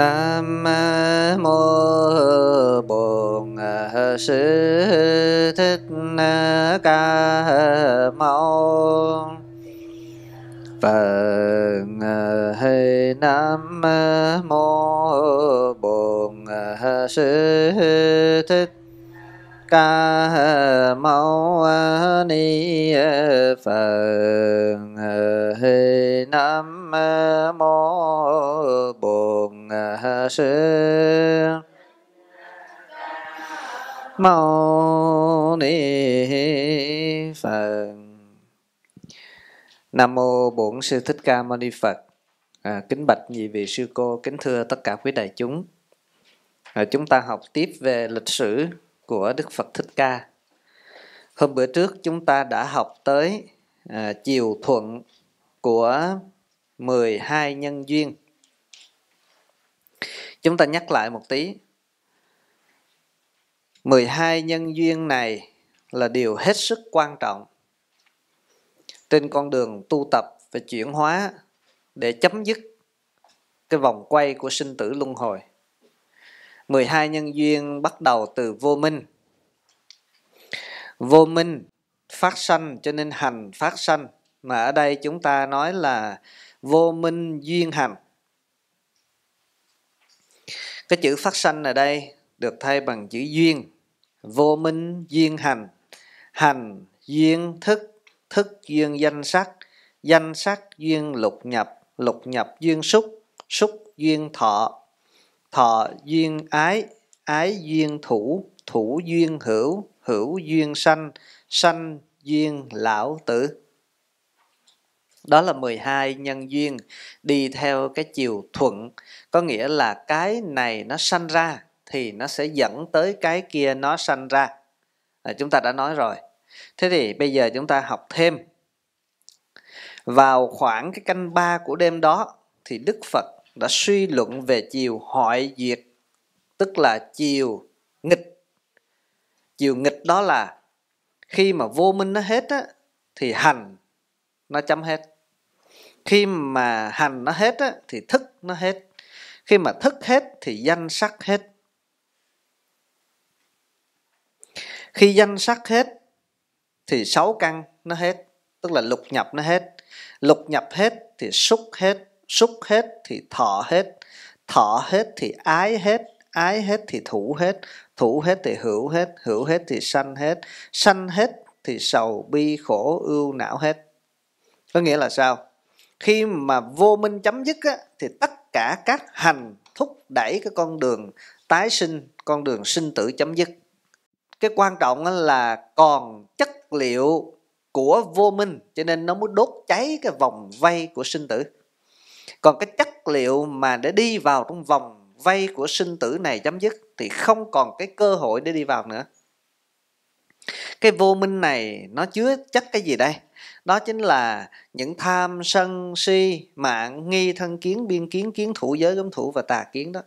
Nam mô Bổn Sư Thích Ca Mâu Phật hay Nam mô Bổn Sư Thích ca mâu ni phật hê nam mô sư mâu ni phật nam mô bổn sư thích ca mâu ni phật à, kính bạch nhị vị sư cô kính thưa tất cả quý đại chúng à, chúng ta học tiếp về lịch sử của đức phật thích ca hôm bữa trước chúng ta đã học tới à, chiều thuận của 12 nhân duyên Chúng ta nhắc lại một tí. 12 nhân duyên này là điều hết sức quan trọng trên con đường tu tập và chuyển hóa để chấm dứt cái vòng quay của sinh tử luân hồi. 12 nhân duyên bắt đầu từ vô minh. Vô minh phát sanh cho nên hành phát sanh mà ở đây chúng ta nói là vô minh duyên hành cái chữ phát sanh ở đây được thay bằng chữ duyên vô minh duyên hành hành duyên thức thức duyên danh sắc danh sắc duyên lục nhập lục nhập duyên xúc xúc duyên thọ thọ duyên ái ái duyên thủ thủ duyên hữu hữu duyên sanh sanh duyên lão tử đó là 12 nhân duyên đi theo cái chiều thuận, có nghĩa là cái này nó sanh ra thì nó sẽ dẫn tới cái kia nó sanh ra. À, chúng ta đã nói rồi. Thế thì bây giờ chúng ta học thêm. Vào khoảng cái canh ba của đêm đó thì Đức Phật đã suy luận về chiều hội diệt, tức là chiều nghịch. Chiều nghịch đó là khi mà vô minh nó hết á, thì hành nó chấm hết khi mà hành nó hết á, thì thức nó hết khi mà thức hết thì danh sắc hết khi danh sắc hết thì sáu căn nó hết tức là lục nhập nó hết lục nhập hết thì xúc hết xúc hết thì thọ hết thọ hết thì ái hết ái hết thì thủ hết thủ hết thì hữu hết hữu hết thì sanh hết sanh hết thì sầu bi khổ ưu não hết có nghĩa là sao khi mà vô minh chấm dứt á, thì tất cả các hành thúc đẩy cái con đường tái sinh con đường sinh tử chấm dứt cái quan trọng là còn chất liệu của vô minh cho nên nó muốn đốt cháy cái vòng vây của sinh tử còn cái chất liệu mà để đi vào trong vòng vây của sinh tử này chấm dứt thì không còn cái cơ hội để đi vào nữa cái vô minh này nó chứa chất cái gì đây đó chính là những tham sân si mạng nghi thân kiến biên kiến kiến thủ giới giống thủ và tà kiến đó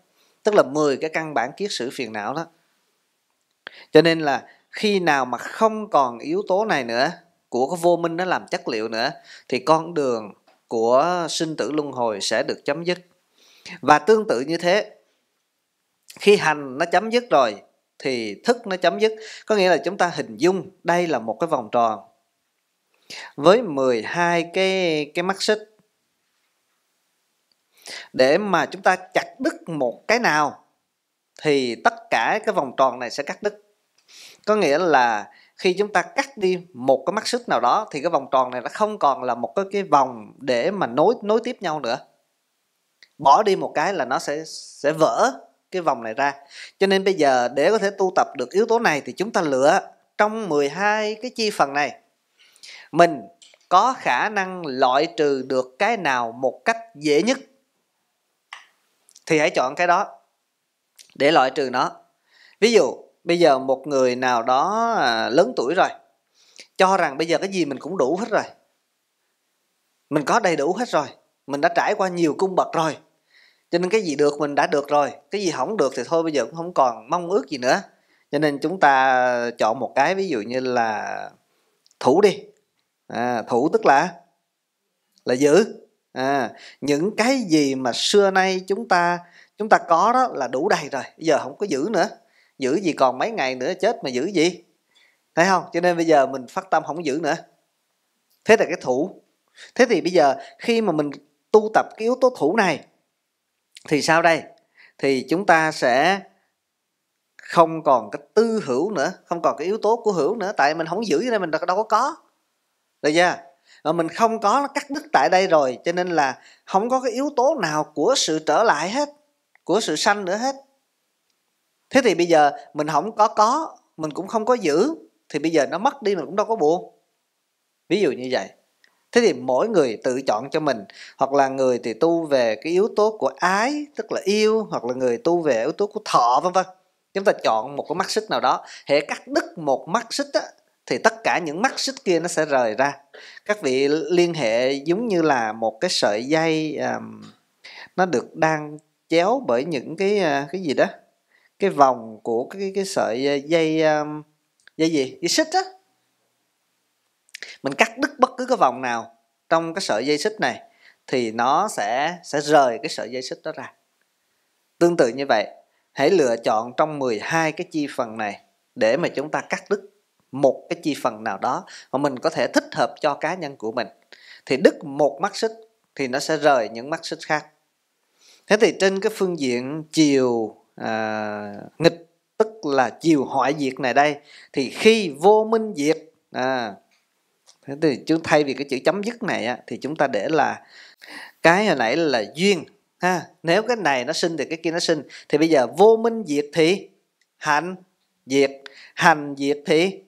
tức là 10 cái căn bản kiết sử phiền não đó cho nên là khi nào mà không còn yếu tố này nữa của cái vô minh nó làm chất liệu nữa thì con đường của sinh tử luân hồi sẽ được chấm dứt và tương tự như thế khi hành nó chấm dứt rồi thì thức nó chấm dứt có nghĩa là chúng ta hình dung đây là một cái vòng tròn với 12 cái cái mắt xích để mà chúng ta chặt đứt một cái nào thì tất cả cái vòng tròn này sẽ cắt đứt có nghĩa là khi chúng ta cắt đi một cái mắt xích nào đó thì cái vòng tròn này nó không còn là một cái cái vòng để mà nối nối tiếp nhau nữa bỏ đi một cái là nó sẽ sẽ vỡ cái vòng này ra cho nên bây giờ để có thể tu tập được yếu tố này thì chúng ta lựa trong 12 cái chi phần này mình có khả năng loại trừ được cái nào một cách dễ nhất thì hãy chọn cái đó để loại trừ nó ví dụ bây giờ một người nào đó à, lớn tuổi rồi cho rằng bây giờ cái gì mình cũng đủ hết rồi mình có đầy đủ hết rồi mình đã trải qua nhiều cung bậc rồi cho nên cái gì được mình đã được rồi cái gì không được thì thôi bây giờ cũng không còn mong ước gì nữa cho nên chúng ta chọn một cái ví dụ như là thủ đi à, thủ tức là là giữ à, những cái gì mà xưa nay chúng ta chúng ta có đó là đủ đầy rồi bây giờ không có giữ nữa giữ gì còn mấy ngày nữa chết mà giữ gì thấy không cho nên bây giờ mình phát tâm không giữ nữa thế là cái thủ thế thì bây giờ khi mà mình tu tập cái yếu tố thủ này thì sao đây thì chúng ta sẽ không còn cái tư hữu nữa không còn cái yếu tố của hữu nữa tại mình không giữ nên mình đâu có có được chưa mà mình không có nó cắt đứt tại đây rồi cho nên là không có cái yếu tố nào của sự trở lại hết của sự sanh nữa hết thế thì bây giờ mình không có có mình cũng không có giữ thì bây giờ nó mất đi mình cũng đâu có buồn ví dụ như vậy thế thì mỗi người tự chọn cho mình hoặc là người thì tu về cái yếu tố của ái tức là yêu hoặc là người tu về yếu tố của thọ vân vân chúng ta chọn một cái mắt xích nào đó hệ cắt đứt một mắt xích á thì tất cả những mắt xích kia nó sẽ rời ra các vị liên hệ giống như là một cái sợi dây um, nó được đang chéo bởi những cái uh, cái gì đó cái vòng của cái cái sợi ờ, dây um, dây gì dây xích á mình cắt đứt bất cứ cái vòng nào trong cái sợi dây xích này thì nó sẽ sẽ rời cái sợi dây xích đó ra tương tự như vậy hãy lựa chọn trong 12 cái chi phần này để mà chúng ta cắt đứt một cái chi phần nào đó mà mình có thể thích hợp cho cá nhân của mình thì đứt một mắt xích thì nó sẽ rời những mắt xích khác thế thì trên cái phương diện chiều à, nghịch tức là chiều hoại diệt này đây thì khi vô minh diệt à, thế thì chúng thay vì cái chữ chấm dứt này á, thì chúng ta để là cái hồi nãy là duyên ha nếu cái này nó sinh thì cái kia nó sinh thì bây giờ vô minh diệt thì hạnh diệt hành diệt thì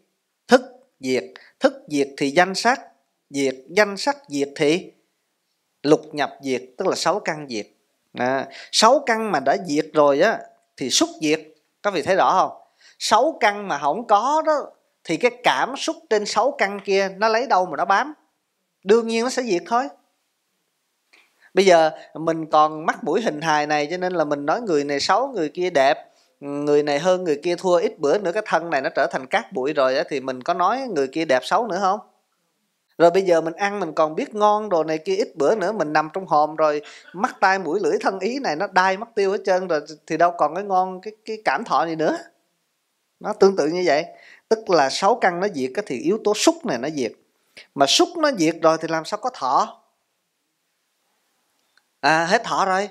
diệt thức diệt thì danh sắc diệt danh sắc diệt thì lục nhập diệt tức là sáu căn diệt à, sáu căn mà đã diệt rồi á thì xúc diệt các vị thấy rõ không sáu căn mà không có đó thì cái cảm xúc trên sáu căn kia nó lấy đâu mà nó bám đương nhiên nó sẽ diệt thôi bây giờ mình còn mắc mũi hình hài này cho nên là mình nói người này xấu người kia đẹp người này hơn người kia thua ít bữa nữa cái thân này nó trở thành cát bụi rồi á thì mình có nói người kia đẹp xấu nữa không rồi bây giờ mình ăn mình còn biết ngon đồ này kia ít bữa nữa mình nằm trong hòm rồi mắt tai mũi lưỡi thân ý này nó đai mất tiêu hết trơn rồi thì đâu còn cái ngon cái cái cảm thọ gì nữa nó tương tự như vậy tức là sáu căn nó diệt thì yếu tố xúc này nó diệt mà xúc nó diệt rồi thì làm sao có thọ à hết thọ rồi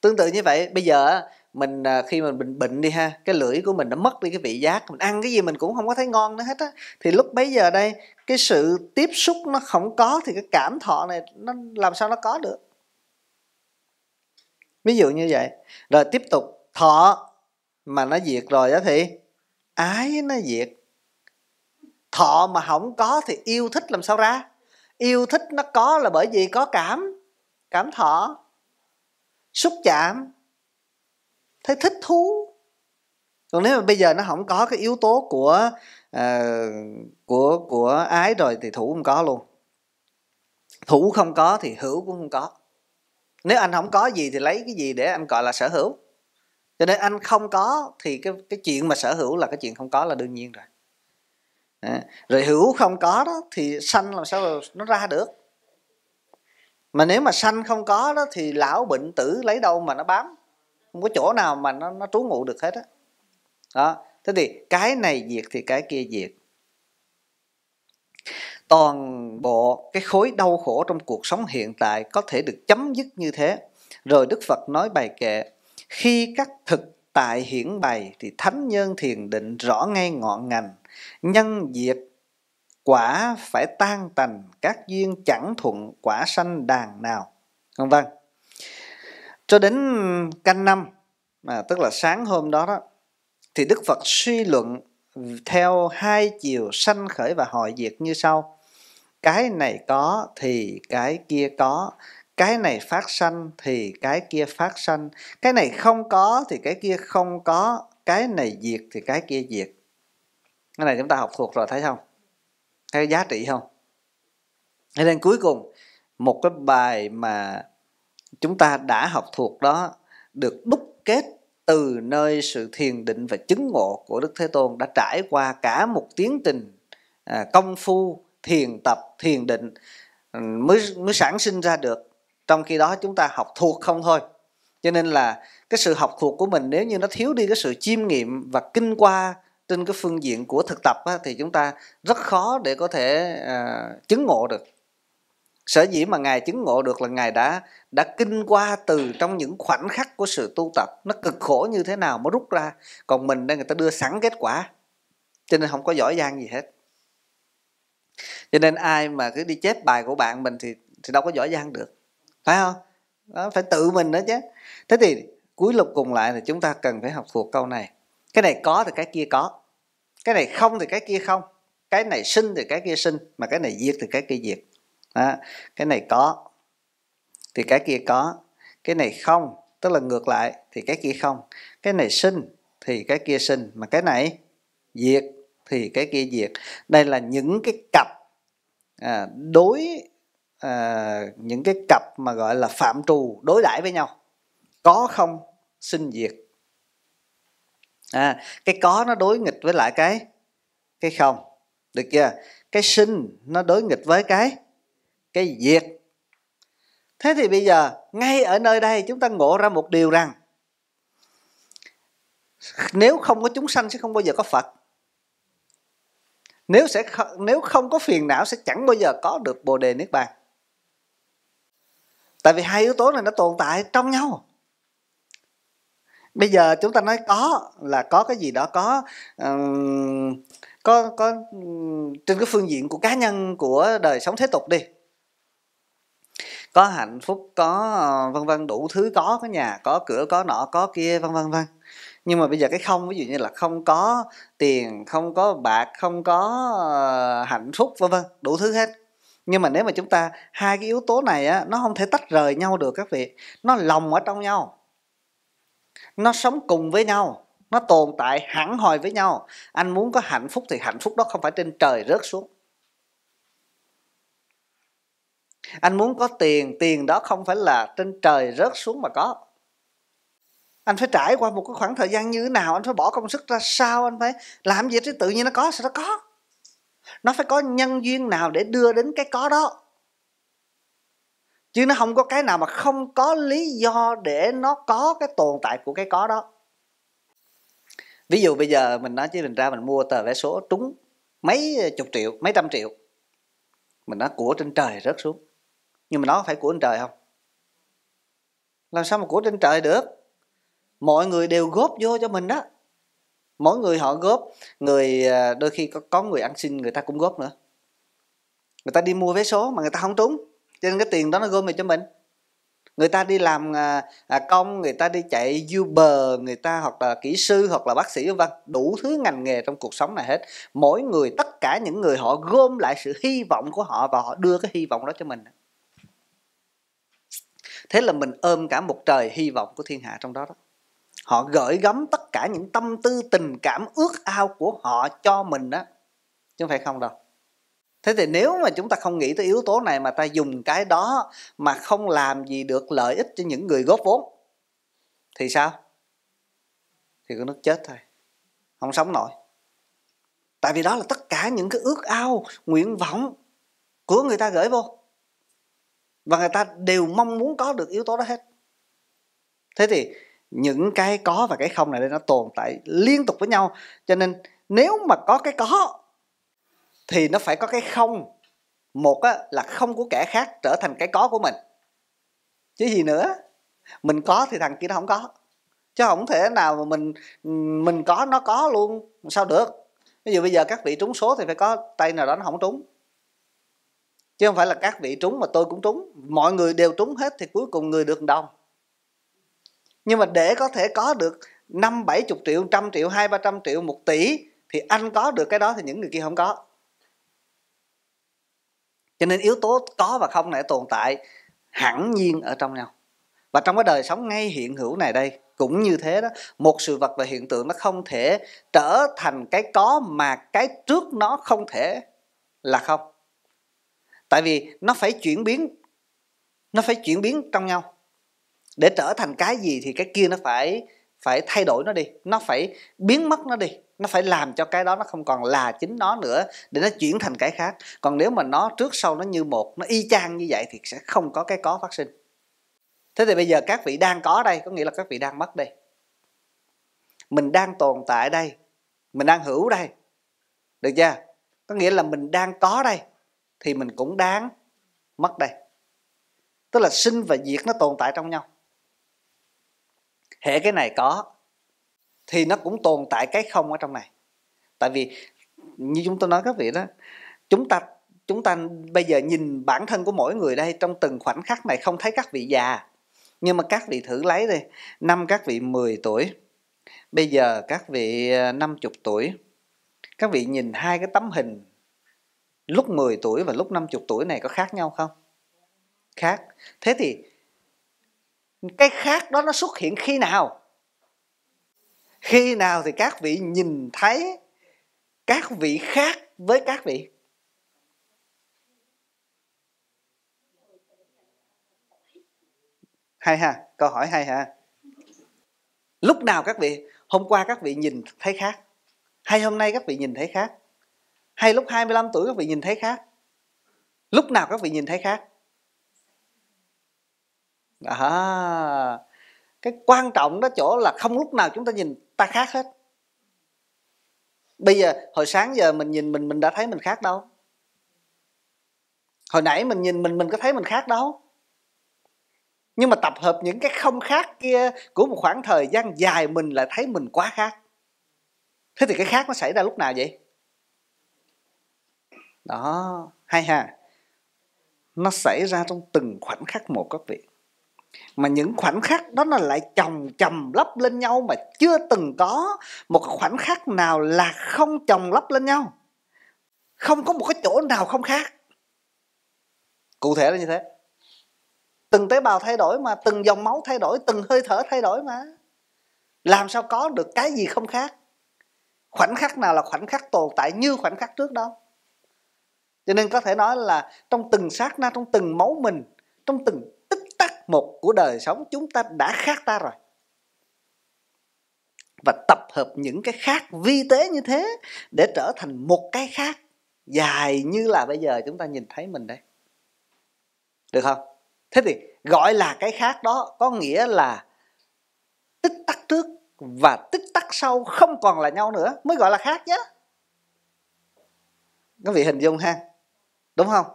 tương tự như vậy bây giờ mình à, khi mà mình bệnh đi ha cái lưỡi của mình đã mất đi cái vị giác mình ăn cái gì mình cũng không có thấy ngon nữa hết á thì lúc bấy giờ đây cái sự tiếp xúc nó không có thì cái cảm thọ này nó làm sao nó có được ví dụ như vậy rồi tiếp tục thọ mà nó diệt rồi đó thì ái nó diệt thọ mà không có thì yêu thích làm sao ra yêu thích nó có là bởi vì có cảm cảm thọ xúc chạm thấy thích thú còn nếu mà bây giờ nó không có cái yếu tố của uh, của của ái rồi thì thủ không có luôn thủ không có thì hữu cũng không có nếu anh không có gì thì lấy cái gì để anh gọi là sở hữu cho nên anh không có thì cái cái chuyện mà sở hữu là cái chuyện không có là đương nhiên rồi à, rồi hữu không có đó thì sanh làm sao nó ra được mà nếu mà sanh không có đó thì lão bệnh tử lấy đâu mà nó bám không có chỗ nào mà nó nó trú ngụ được hết á đó. đó thế thì cái này diệt thì cái kia diệt toàn bộ cái khối đau khổ trong cuộc sống hiện tại có thể được chấm dứt như thế rồi đức phật nói bài kệ khi các thực tại hiển bày thì thánh nhân thiền định rõ ngay ngọn ngành nhân diệt quả phải tan tành các duyên chẳng thuận quả sanh đàn nào vân vân cho đến canh năm mà tức là sáng hôm đó đó thì Đức Phật suy luận theo hai chiều sanh khởi và hội diệt như sau cái này có thì cái kia có cái này phát sanh thì cái kia phát sanh cái này không có thì cái kia không có cái này diệt thì cái kia diệt cái này chúng ta học thuộc rồi thấy không thấy giá trị không thế nên cuối cùng một cái bài mà chúng ta đã học thuộc đó được đúc kết từ nơi sự thiền định và chứng ngộ của Đức Thế Tôn đã trải qua cả một tiến trình à, công phu thiền tập thiền định ừ, mới mới sản sinh ra được trong khi đó chúng ta học thuộc không thôi cho nên là cái sự học thuộc của mình nếu như nó thiếu đi cái sự chiêm nghiệm và kinh qua trên cái phương diện của thực tập á, thì chúng ta rất khó để có thể à, chứng ngộ được sở dĩ mà ngài chứng ngộ được là ngài đã đã kinh qua từ trong những khoảnh khắc của sự tu tập nó cực khổ như thế nào mới rút ra còn mình đây người ta đưa sẵn kết quả cho nên không có giỏi giang gì hết cho nên ai mà cứ đi chép bài của bạn mình thì thì đâu có giỏi giang được phải không đó, phải tự mình nữa chứ thế thì cuối lục cùng lại thì chúng ta cần phải học thuộc câu này cái này có thì cái kia có cái này không thì cái kia không cái này sinh thì cái kia sinh mà cái này diệt thì cái kia diệt đó. cái này có thì cái kia có cái này không tức là ngược lại thì cái kia không cái này sinh thì cái kia sinh mà cái này diệt thì cái kia diệt đây là những cái cặp à, đối à, những cái cặp mà gọi là phạm trù đối đãi với nhau có không sinh diệt à, cái có nó đối nghịch với lại cái cái không được chưa cái sinh nó đối nghịch với cái cái diệt thế thì bây giờ ngay ở nơi đây chúng ta ngộ ra một điều rằng nếu không có chúng sanh sẽ không bao giờ có phật nếu sẽ nếu không có phiền não sẽ chẳng bao giờ có được bồ đề niết bàn tại vì hai yếu tố này nó tồn tại trong nhau bây giờ chúng ta nói có là có cái gì đó có um, có có trên cái phương diện của cá nhân của đời sống thế tục đi có hạnh phúc có ờ, vân vân đủ thứ có có nhà có cửa có nọ có kia vân vân vân nhưng mà bây giờ cái không ví dụ như là không có tiền không có bạc không có ờ, hạnh phúc vân vân đủ thứ hết nhưng mà nếu mà chúng ta hai cái yếu tố này á nó không thể tách rời nhau được các vị nó lòng ở trong nhau nó sống cùng với nhau nó tồn tại hẳn hòi với nhau anh muốn có hạnh phúc thì hạnh phúc đó không phải trên trời rớt xuống anh muốn có tiền tiền đó không phải là trên trời rớt xuống mà có anh phải trải qua một cái khoảng thời gian như thế nào anh phải bỏ công sức ra sao anh phải làm gì chứ tự nhiên nó có sẽ nó có nó phải có nhân duyên nào để đưa đến cái có đó chứ nó không có cái nào mà không có lý do để nó có cái tồn tại của cái có đó ví dụ bây giờ mình nói chứ mình ra mình mua tờ vé số trúng mấy chục triệu mấy trăm triệu mình nói của trên trời rớt xuống nhưng mà nó phải của trên trời không làm sao mà của trên trời được mọi người đều góp vô cho mình đó mỗi người họ góp người à, đôi khi có, có người ăn xin người ta cũng góp nữa người ta đi mua vé số mà người ta không trúng cho nên cái tiền đó nó gom về cho mình người ta đi làm à, à, công người ta đi chạy uber người ta hoặc là kỹ sư hoặc là bác sĩ vân vân đủ thứ ngành nghề trong cuộc sống này hết mỗi người tất cả những người họ gom lại sự hy vọng của họ và họ đưa cái hy vọng đó cho mình thế là mình ôm cả một trời hy vọng của thiên hạ trong đó đó họ gửi gắm tất cả những tâm tư tình cảm ước ao của họ cho mình đó chứ không phải không đâu thế thì nếu mà chúng ta không nghĩ tới yếu tố này mà ta dùng cái đó mà không làm gì được lợi ích cho những người góp vốn thì sao thì con nước chết thôi không sống nổi tại vì đó là tất cả những cái ước ao nguyện vọng của người ta gửi vô và người ta đều mong muốn có được yếu tố đó hết thế thì những cái có và cái không này nó tồn tại liên tục với nhau cho nên nếu mà có cái có thì nó phải có cái không một á, là không của kẻ khác trở thành cái có của mình chứ gì nữa mình có thì thằng kia nó không có chứ không thể nào mà mình mình có nó có luôn sao được ví dụ bây giờ các vị trúng số thì phải có tay nào đó nó không trúng chứ không phải là các vị trúng mà tôi cũng trúng mọi người đều trúng hết thì cuối cùng người được đồng nhưng mà để có thể có được năm bảy chục triệu trăm triệu hai ba trăm triệu một tỷ thì anh có được cái đó thì những người kia không có cho nên yếu tố có và không lại tồn tại hẳn nhiên ở trong nhau và trong cái đời sống ngay hiện hữu này đây cũng như thế đó một sự vật và hiện tượng nó không thể trở thành cái có mà cái trước nó không thể là không tại vì nó phải chuyển biến nó phải chuyển biến trong nhau để trở thành cái gì thì cái kia nó phải phải thay đổi nó đi nó phải biến mất nó đi nó phải làm cho cái đó nó không còn là chính nó nữa để nó chuyển thành cái khác còn nếu mà nó trước sau nó như một nó y chang như vậy thì sẽ không có cái có phát sinh thế thì bây giờ các vị đang có đây có nghĩa là các vị đang mất đây mình đang tồn tại đây mình đang hữu đây được chưa có nghĩa là mình đang có đây thì mình cũng đáng mất đây tức là sinh và diệt nó tồn tại trong nhau hệ cái này có thì nó cũng tồn tại cái không ở trong này tại vì như chúng tôi nói các vị đó chúng ta chúng ta bây giờ nhìn bản thân của mỗi người đây trong từng khoảnh khắc này không thấy các vị già nhưng mà các vị thử lấy đi năm các vị 10 tuổi bây giờ các vị 50 à, tuổi các vị nhìn hai cái tấm hình lúc 10 tuổi và lúc 50 tuổi này có khác nhau không? Khác. Thế thì cái khác đó nó xuất hiện khi nào? Khi nào thì các vị nhìn thấy các vị khác với các vị? Hay ha, câu hỏi hay ha. Lúc nào các vị? Hôm qua các vị nhìn thấy khác. Hay hôm nay các vị nhìn thấy khác? hay lúc 25 tuổi các vị nhìn thấy khác lúc nào các vị nhìn thấy khác à, cái quan trọng đó chỗ là không lúc nào chúng ta nhìn ta khác hết bây giờ hồi sáng giờ mình nhìn mình mình đã thấy mình khác đâu hồi nãy mình nhìn mình mình có thấy mình khác đâu nhưng mà tập hợp những cái không khác kia của một khoảng thời gian dài mình lại thấy mình quá khác thế thì cái khác nó xảy ra lúc nào vậy đó hay ha nó xảy ra trong từng khoảnh khắc một các vị mà những khoảnh khắc đó nó lại chồng chầm lấp lên nhau mà chưa từng có một khoảnh khắc nào là không chồng lấp lên nhau không có một cái chỗ nào không khác cụ thể là như thế từng tế bào thay đổi mà từng dòng máu thay đổi từng hơi thở thay đổi mà làm sao có được cái gì không khác khoảnh khắc nào là khoảnh khắc tồn tại như khoảnh khắc trước đâu cho nên có thể nói là trong từng sát na trong từng máu mình trong từng tích tắc một của đời sống chúng ta đã khác ta rồi và tập hợp những cái khác vi tế như thế để trở thành một cái khác dài như là bây giờ chúng ta nhìn thấy mình đây được không thế thì gọi là cái khác đó có nghĩa là tích tắc trước và tích tắc sau không còn là nhau nữa mới gọi là khác nhé các vị hình dung ha đúng không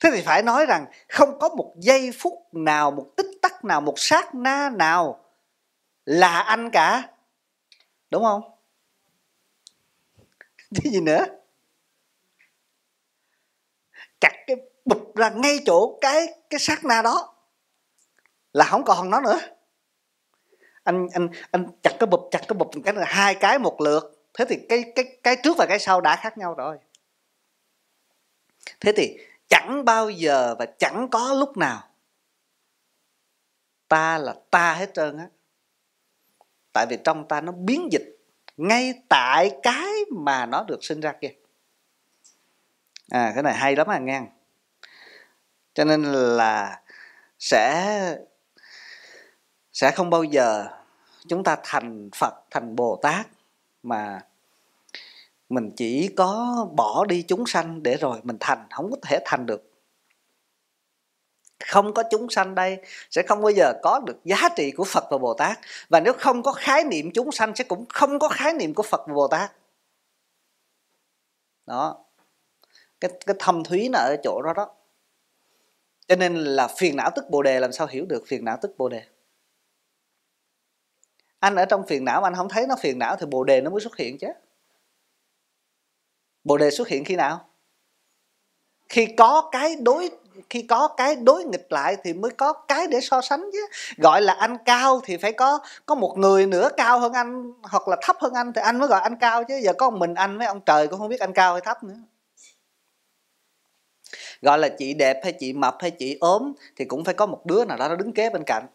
thế thì phải nói rằng không có một giây phút nào một tích tắc nào một sát na nào là anh cả đúng không chứ gì nữa chặt cái bụp ra ngay chỗ cái cái sát na đó là không còn nó nữa anh anh anh chặt cái bụp chặt cái bụp cái là hai cái một lượt thế thì cái cái cái trước và cái sau đã khác nhau rồi thế thì chẳng bao giờ và chẳng có lúc nào ta là ta hết trơn á tại vì trong ta nó biến dịch ngay tại cái mà nó được sinh ra kia à cái này hay lắm à nghe, cho nên là sẽ sẽ không bao giờ chúng ta thành phật thành bồ tát mà mình chỉ có bỏ đi chúng sanh để rồi mình thành không có thể thành được không có chúng sanh đây sẽ không bao giờ có được giá trị của Phật và Bồ Tát và nếu không có khái niệm chúng sanh sẽ cũng không có khái niệm của Phật và Bồ Tát đó cái cái thâm thúy nó ở chỗ đó đó cho nên là phiền não tức bồ đề làm sao hiểu được phiền não tức bồ đề anh ở trong phiền não anh không thấy nó phiền não thì bồ đề nó mới xuất hiện chứ bồ đề xuất hiện khi nào khi có cái đối khi có cái đối nghịch lại thì mới có cái để so sánh chứ gọi là anh cao thì phải có có một người nữa cao hơn anh hoặc là thấp hơn anh thì anh mới gọi anh cao chứ giờ có mình anh với ông trời cũng không biết anh cao hay thấp nữa gọi là chị đẹp hay chị mập hay chị ốm thì cũng phải có một đứa nào đó nó đứng kế bên cạnh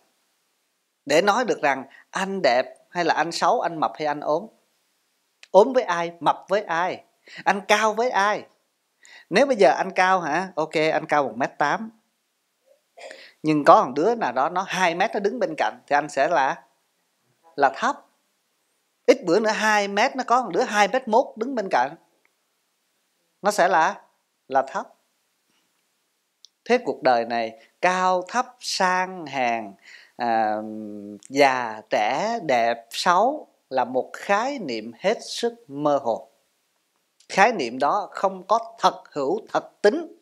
để nói được rằng anh đẹp hay là anh xấu anh mập hay anh ốm ốm với ai mập với ai anh cao với ai nếu bây giờ anh cao hả ok anh cao một m tám nhưng có một đứa nào đó nó hai mét nó đứng bên cạnh thì anh sẽ là là thấp ít bữa nữa hai mét nó có một đứa hai mét mốt đứng bên cạnh nó sẽ là là thấp thế cuộc đời này cao thấp sang hàng à, già trẻ đẹp xấu là một khái niệm hết sức mơ hồ khái niệm đó không có thật hữu thật tính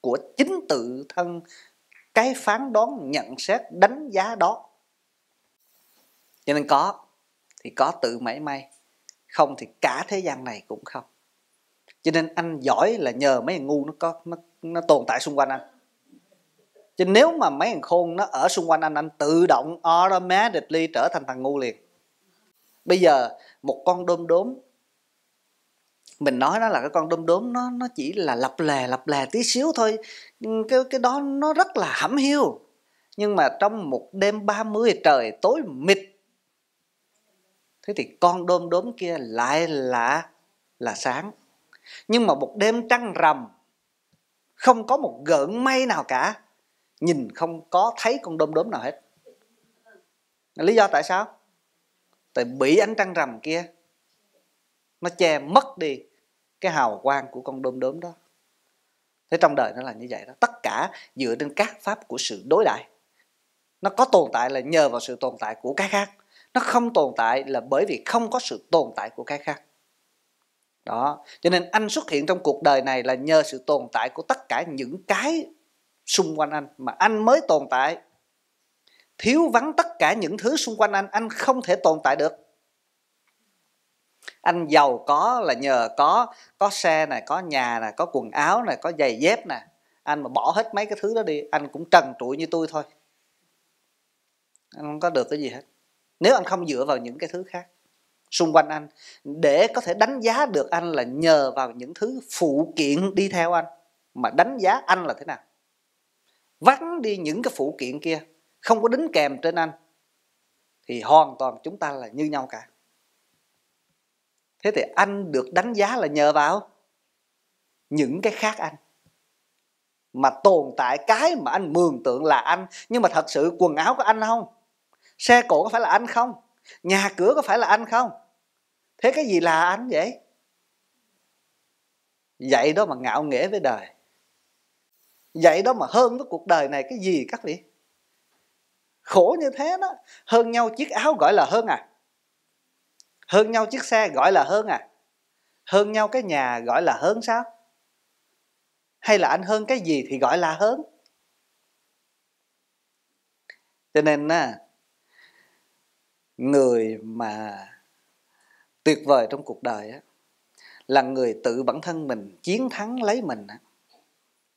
của chính tự thân cái phán đoán nhận xét đánh giá đó cho nên có thì có tự mảy may không thì cả thế gian này cũng không cho nên anh giỏi là nhờ mấy thằng ngu nó có nó, nó tồn tại xung quanh anh chứ nếu mà mấy thằng khôn nó ở xung quanh anh anh tự động automatically trở thành thằng ngu liền bây giờ một con đôm đốm mình nói nó là cái con đom đóm nó nó chỉ là lập lè lập lè tí xíu thôi cái cái đó nó rất là hẩm hiu nhưng mà trong một đêm 30 trời tối mịt thế thì con đom đóm kia lại là là sáng nhưng mà một đêm trăng rằm không có một gợn mây nào cả nhìn không có thấy con đom đóm nào hết lý do tại sao tại bị ánh trăng rằm kia nó che mất đi cái hào quang của con đom đóm đó thế trong đời nó là như vậy đó tất cả dựa trên các pháp của sự đối đại nó có tồn tại là nhờ vào sự tồn tại của cái khác nó không tồn tại là bởi vì không có sự tồn tại của cái khác đó cho nên anh xuất hiện trong cuộc đời này là nhờ sự tồn tại của tất cả những cái xung quanh anh mà anh mới tồn tại thiếu vắng tất cả những thứ xung quanh anh anh không thể tồn tại được anh giàu có là nhờ có có xe này có nhà này có quần áo này có giày dép nè anh mà bỏ hết mấy cái thứ đó đi anh cũng trần trụi như tôi thôi anh không có được cái gì hết nếu anh không dựa vào những cái thứ khác xung quanh anh để có thể đánh giá được anh là nhờ vào những thứ phụ kiện đi theo anh mà đánh giá anh là thế nào vắng đi những cái phụ kiện kia không có đính kèm trên anh thì hoàn toàn chúng ta là như nhau cả thế thì anh được đánh giá là nhờ vào những cái khác anh mà tồn tại cái mà anh mường tượng là anh nhưng mà thật sự quần áo của anh không xe cộ có phải là anh không nhà cửa có phải là anh không thế cái gì là anh vậy vậy đó mà ngạo nghễ với đời vậy đó mà hơn với cuộc đời này cái gì các vị khổ như thế đó hơn nhau chiếc áo gọi là hơn à hơn nhau chiếc xe gọi là hơn à hơn nhau cái nhà gọi là hơn sao hay là anh hơn cái gì thì gọi là hơn cho nên á người mà tuyệt vời trong cuộc đời á là người tự bản thân mình chiến thắng lấy mình á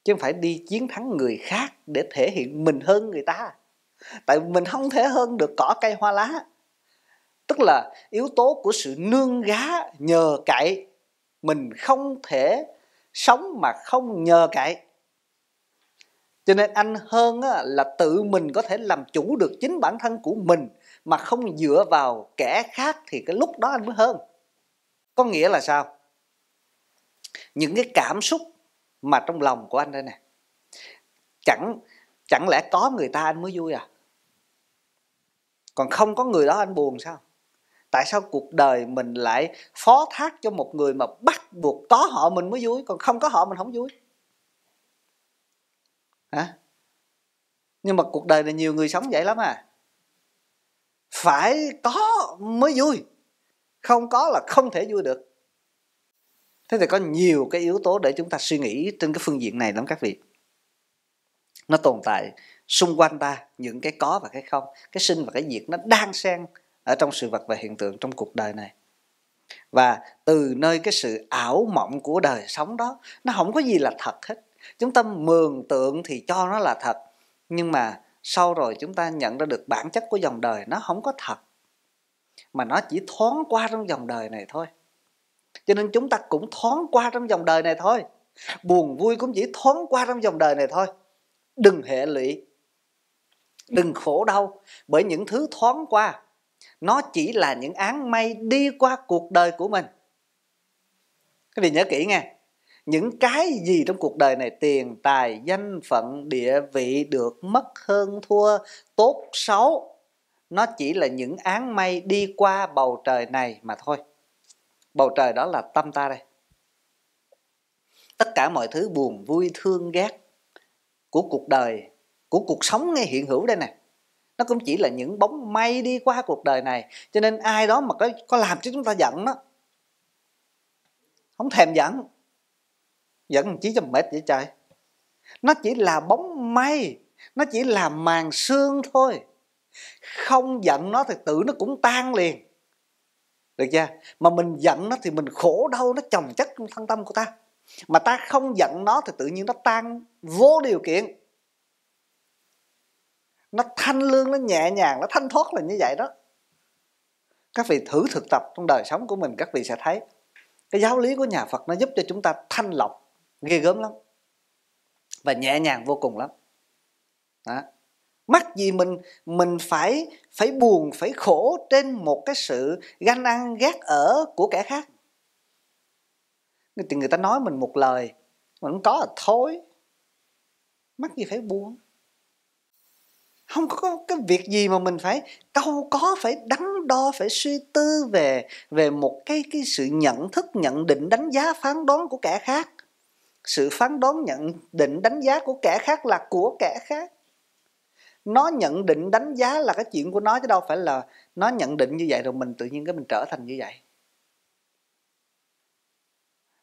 chứ không phải đi chiến thắng người khác để thể hiện mình hơn người ta tại mình không thể hơn được cỏ cây hoa lá tức là yếu tố của sự nương gá nhờ cậy mình không thể sống mà không nhờ cậy cho nên anh hơn là tự mình có thể làm chủ được chính bản thân của mình mà không dựa vào kẻ khác thì cái lúc đó anh mới hơn có nghĩa là sao những cái cảm xúc mà trong lòng của anh đây nè chẳng chẳng lẽ có người ta anh mới vui à còn không có người đó anh buồn sao tại sao cuộc đời mình lại phó thác cho một người mà bắt buộc có họ mình mới vui còn không có họ mình không vui hả nhưng mà cuộc đời này nhiều người sống vậy lắm à phải có mới vui không có là không thể vui được thế thì có nhiều cái yếu tố để chúng ta suy nghĩ trên cái phương diện này lắm các vị nó tồn tại xung quanh ta những cái có và cái không cái sinh và cái diệt nó đang xen ở trong sự vật và hiện tượng trong cuộc đời này và từ nơi cái sự ảo mộng của đời sống đó nó không có gì là thật hết chúng ta mường tượng thì cho nó là thật nhưng mà sau rồi chúng ta nhận ra được bản chất của dòng đời nó không có thật mà nó chỉ thoáng qua trong dòng đời này thôi cho nên chúng ta cũng thoáng qua trong dòng đời này thôi buồn vui cũng chỉ thoáng qua trong dòng đời này thôi đừng hệ lụy đừng khổ đau bởi những thứ thoáng qua nó chỉ là những án mây đi qua cuộc đời của mình các vị nhớ kỹ nghe những cái gì trong cuộc đời này tiền tài danh phận địa vị được mất hơn thua tốt xấu nó chỉ là những án mây đi qua bầu trời này mà thôi bầu trời đó là tâm ta đây tất cả mọi thứ buồn vui thương ghét của cuộc đời của cuộc sống ngay hiện hữu đây nè nó cũng chỉ là những bóng mây đi qua cuộc đời này cho nên ai đó mà có, có làm cho chúng ta giận đó không thèm giận giận chỉ chí cho mệt vậy trời nó chỉ là bóng mây nó chỉ là màn xương thôi không giận nó thì tự nó cũng tan liền được chưa mà mình giận nó thì mình khổ đau nó chồng chất trong thân tâm của ta mà ta không giận nó thì tự nhiên nó tan vô điều kiện nó thanh lương nó nhẹ nhàng nó thanh thoát là như vậy đó các vị thử thực tập trong đời sống của mình các vị sẽ thấy cái giáo lý của nhà Phật nó giúp cho chúng ta thanh lọc ghê gớm lắm và nhẹ nhàng vô cùng lắm đó. mắc gì mình mình phải phải buồn phải khổ trên một cái sự ganh ăn ghét ở của kẻ khác thì người ta nói mình một lời mình không có là thôi mắc gì phải buồn không có cái việc gì mà mình phải câu có phải đắn đo phải suy tư về về một cái cái sự nhận thức nhận định đánh giá phán đoán của kẻ khác sự phán đoán nhận định đánh giá của kẻ khác là của kẻ khác nó nhận định đánh giá là cái chuyện của nó chứ đâu phải là nó nhận định như vậy rồi mình tự nhiên cái mình trở thành như vậy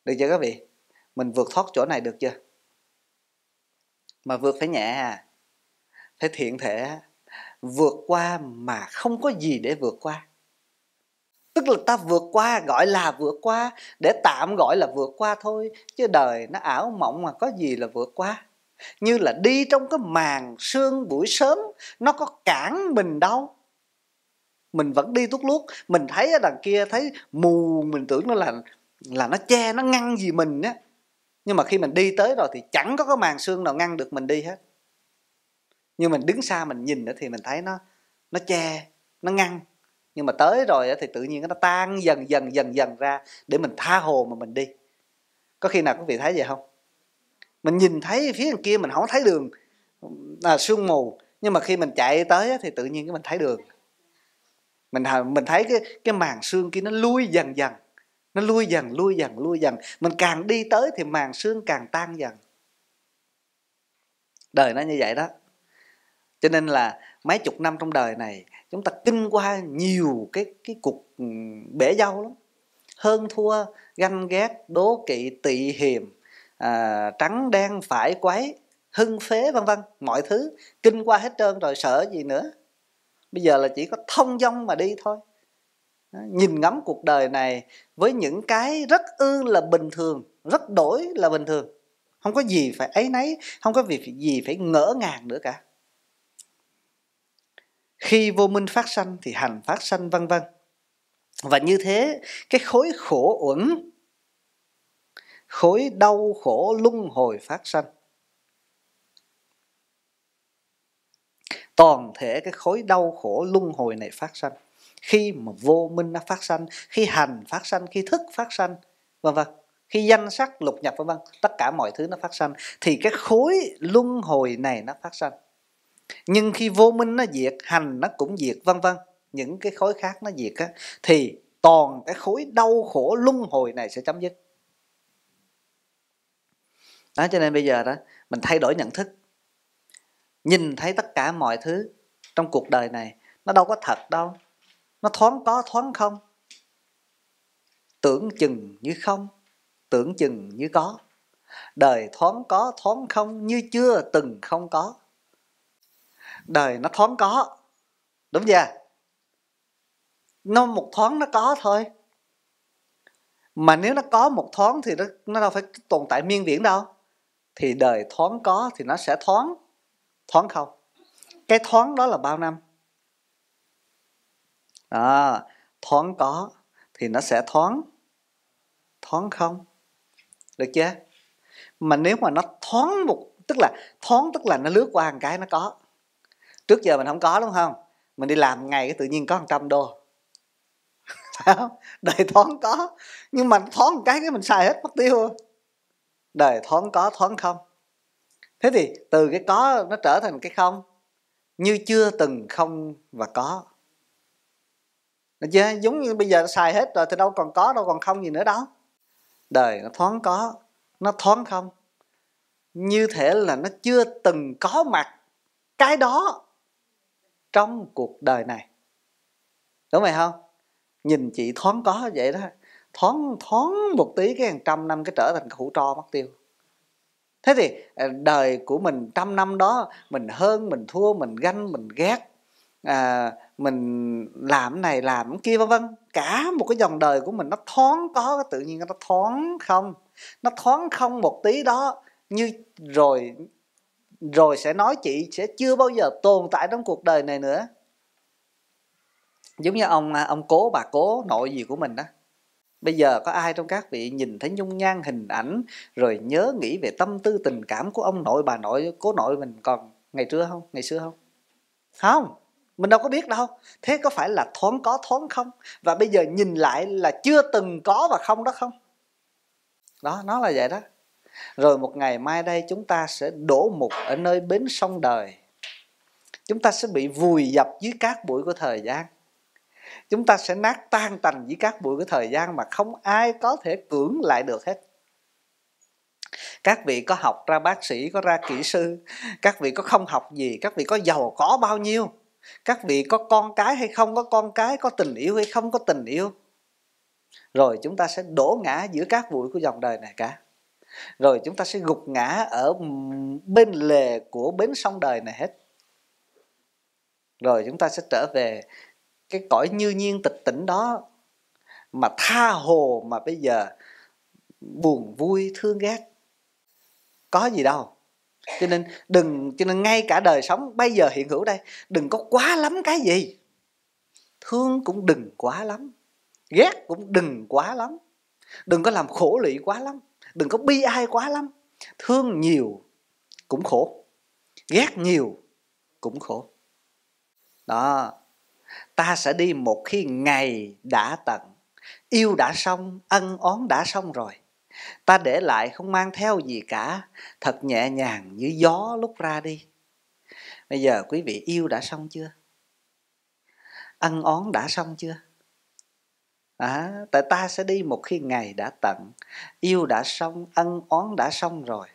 được chưa các vị mình vượt thoát chỗ này được chưa mà vượt phải nhẹ à thế thiện thể vượt qua mà không có gì để vượt qua tức là ta vượt qua gọi là vượt qua để tạm gọi là vượt qua thôi chứ đời nó ảo mộng mà có gì là vượt qua như là đi trong cái màn sương buổi sớm nó có cản mình đâu mình vẫn đi tuốt luốt mình thấy ở đằng kia thấy mù mình tưởng nó là là nó che nó ngăn gì mình á nhưng mà khi mình đi tới rồi thì chẳng có cái màn sương nào ngăn được mình đi hết nhưng mình đứng xa mình nhìn thì mình thấy nó nó che nó ngăn nhưng mà tới rồi thì tự nhiên nó tan dần dần dần dần ra để mình tha hồ mà mình đi có khi nào quý vị thấy vậy không mình nhìn thấy phía đằng kia mình không thấy đường à, sương mù nhưng mà khi mình chạy tới thì tự nhiên mình thấy đường mình mình thấy cái cái màn sương kia nó lui dần dần nó lui dần lui dần lui dần mình càng đi tới thì màn sương càng tan dần đời nó như vậy đó cho nên là mấy chục năm trong đời này chúng ta kinh qua nhiều cái cái cuộc ừ, bể dâu lắm hơn thua ganh ghét đố kỵ tị hiềm à, trắng đen phải quấy hưng phế vân vân mọi thứ kinh qua hết trơn rồi sợ gì nữa bây giờ là chỉ có thông dong mà đi thôi nhìn ngắm cuộc đời này với những cái rất ư là bình thường rất đổi là bình thường không có gì phải ấy nấy không có việc gì phải ngỡ ngàng nữa cả khi vô minh phát sanh thì hành phát sanh vân vân và như thế cái khối khổ uẩn khối đau khổ luân hồi phát sanh toàn thể cái khối đau khổ luân hồi này phát sanh khi mà vô minh nó phát sanh khi hành phát sanh khi thức phát sanh vân vân khi danh sắc lục nhập vân vân tất cả mọi thứ nó phát sanh thì cái khối luân hồi này nó phát sanh nhưng khi vô minh nó diệt hành nó cũng diệt vân vân những cái khối khác nó diệt á thì toàn cái khối đau khổ luân hồi này sẽ chấm dứt đó cho nên bây giờ đó mình thay đổi nhận thức nhìn thấy tất cả mọi thứ trong cuộc đời này nó đâu có thật đâu nó thoáng có thoáng không tưởng chừng như không tưởng chừng như có đời thoáng có thoáng không như chưa từng không có đời nó thoáng có đúng chưa nó một thoáng nó có thôi mà nếu nó có một thoáng thì nó, nó đâu phải tồn tại miên viễn đâu thì đời thoáng có thì nó sẽ thoáng thoáng không cái thoáng đó là bao năm à, thoáng có thì nó sẽ thoáng thoáng không được chưa mà nếu mà nó thoáng một tức là thoáng tức là nó lướt qua một cái nó có trước giờ mình không có đúng không mình đi làm ngày cái tự nhiên có 100 đô đời thoáng có nhưng mà thoáng cái cái mình xài hết mất tiêu đời thoáng có thoáng không thế thì từ cái có nó trở thành cái không như chưa từng không và có chưa? giống như bây giờ nó xài hết rồi thì đâu còn có đâu còn không gì nữa đó đời nó thoáng có nó thoáng không như thể là nó chưa từng có mặt cái đó trong cuộc đời này đúng vậy không nhìn chị thoáng có vậy đó thoáng thoáng một tí cái hàng trăm năm cái trở thành hũ tro mất tiêu thế thì à, đời của mình trăm năm đó mình hơn mình thua mình ganh mình ghét à, mình làm này làm kia vân vân cả một cái dòng đời của mình nó thoáng có tự nhiên nó thoáng không nó thoáng không một tí đó như rồi rồi sẽ nói chị sẽ chưa bao giờ tồn tại trong cuộc đời này nữa giống như ông à, ông cố bà cố nội gì của mình đó bây giờ có ai trong các vị nhìn thấy nhung nhan hình ảnh rồi nhớ nghĩ về tâm tư tình cảm của ông nội bà nội cố nội mình còn ngày trưa không ngày xưa không không mình đâu có biết đâu thế có phải là thoáng có thoáng không và bây giờ nhìn lại là chưa từng có và không đó không đó nó là vậy đó rồi một ngày mai đây chúng ta sẽ đổ mục ở nơi bến sông đời chúng ta sẽ bị vùi dập dưới cát bụi của thời gian chúng ta sẽ nát tan tành dưới cát bụi của thời gian mà không ai có thể cưỡng lại được hết các vị có học ra bác sĩ có ra kỹ sư các vị có không học gì các vị có giàu có bao nhiêu các vị có con cái hay không có con cái có tình yêu hay không có tình yêu rồi chúng ta sẽ đổ ngã giữa các bụi của dòng đời này cả rồi chúng ta sẽ gục ngã ở bên lề của bến sông đời này hết rồi chúng ta sẽ trở về cái cõi như nhiên tịch tỉnh đó mà tha hồ mà bây giờ buồn vui thương ghét có gì đâu cho nên đừng cho nên ngay cả đời sống bây giờ hiện hữu đây đừng có quá lắm cái gì thương cũng đừng quá lắm ghét cũng đừng quá lắm đừng có làm khổ lụy quá lắm đừng có bi ai quá lắm thương nhiều cũng khổ ghét nhiều cũng khổ đó ta sẽ đi một khi ngày đã tận yêu đã xong ân oán đã xong rồi ta để lại không mang theo gì cả thật nhẹ nhàng như gió lúc ra đi bây giờ quý vị yêu đã xong chưa ân oán đã xong chưa à, tại ta sẽ đi một khi ngày đã tận yêu đã xong ân oán đã xong rồi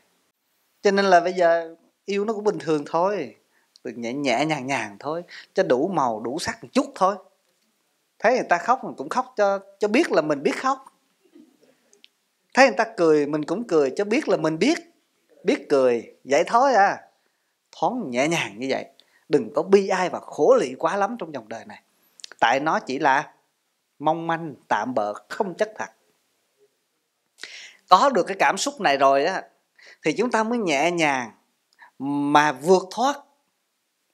cho nên là bây giờ yêu nó cũng bình thường thôi từ nhẹ nhẹ nhàng nhàng thôi cho đủ màu đủ sắc một chút thôi thấy người ta khóc mình cũng khóc cho cho biết là mình biết khóc thấy người ta cười mình cũng cười cho biết là mình biết biết cười vậy thôi à thoáng nhẹ nhàng như vậy đừng có bi ai và khổ lị quá lắm trong dòng đời này tại nó chỉ là mong manh tạm bợ không chắc thật có được cái cảm xúc này rồi đó thì chúng ta mới nhẹ nhàng mà vượt thoát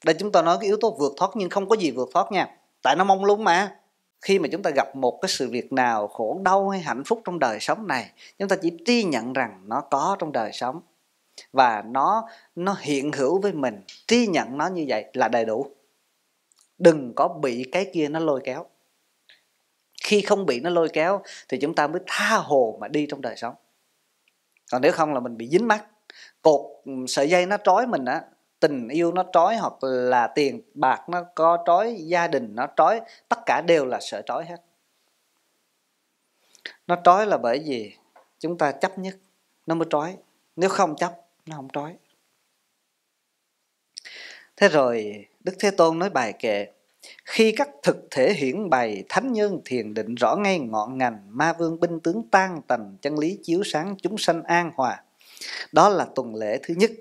đây chúng ta nói cái yếu tố vượt thoát nhưng không có gì vượt thoát nha tại nó mong lung mà khi mà chúng ta gặp một cái sự việc nào khổ đau hay hạnh phúc trong đời sống này chúng ta chỉ tri nhận rằng nó có trong đời sống và nó nó hiện hữu với mình tri nhận nó như vậy là đầy đủ đừng có bị cái kia nó lôi kéo khi không bị nó lôi kéo thì chúng ta mới tha hồ mà đi trong đời sống còn nếu không là mình bị dính mắt cột sợi dây nó trói mình á tình yêu nó trói hoặc là tiền bạc nó có trói gia đình nó trói tất cả đều là sợi trói hết nó trói là bởi vì chúng ta chấp nhất nó mới trói nếu không chấp nó không trói thế rồi đức thế tôn nói bài kệ khi các thực thể hiển bày, thánh nhân thiền định rõ ngay ngọn ngành, ma vương binh tướng tan tành, chân lý chiếu sáng chúng sanh an hòa. Đó là tuần lễ thứ nhất.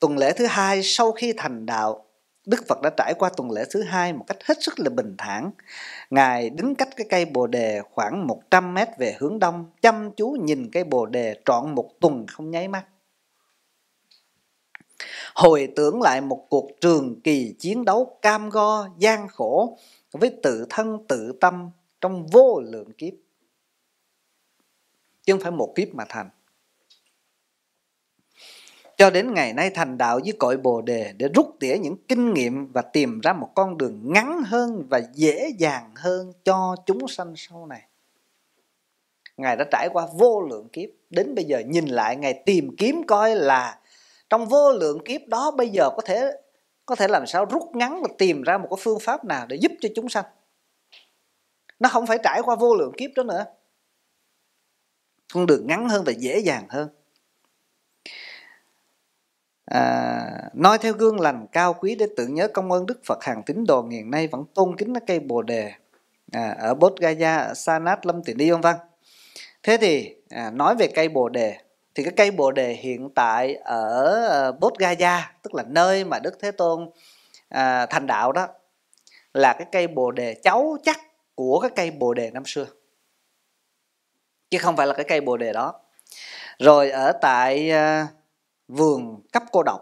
Tuần lễ thứ hai sau khi thành đạo, Đức Phật đã trải qua tuần lễ thứ hai một cách hết sức là bình thản. Ngài đứng cách cái cây Bồ đề khoảng 100 mét về hướng đông, chăm chú nhìn cây Bồ đề trọn một tuần không nháy mắt. Hồi tưởng lại một cuộc trường kỳ chiến đấu cam go, gian khổ với tự thân tự tâm trong vô lượng kiếp. Chứ không phải một kiếp mà thành. Cho đến ngày nay thành đạo với cội Bồ Đề để rút tỉa những kinh nghiệm và tìm ra một con đường ngắn hơn và dễ dàng hơn cho chúng sanh sau này. Ngài đã trải qua vô lượng kiếp, đến bây giờ nhìn lại Ngài tìm kiếm coi là trong vô lượng kiếp đó bây giờ có thể có thể làm sao rút ngắn và tìm ra một cái phương pháp nào để giúp cho chúng sanh nó không phải trải qua vô lượng kiếp đó nữa con đường ngắn hơn và dễ dàng hơn à, nói theo gương lành cao quý để tưởng nhớ công ơn đức phật hàng tín đồ hiện nay vẫn tôn kính cái cây bồ đề à, ở bốt gaya ở sanat lâm tiền đi vân vân thế thì à, nói về cây bồ đề thì cái cây bồ đề hiện tại ở ờ, Bodh Gaya tức là nơi mà Đức Thế Tôn à, thành đạo đó là cái cây bồ đề cháu chắc của cái cây bồ đề năm xưa chứ không phải là cái cây bồ đề đó rồi ở tại à, vườn cấp cô độc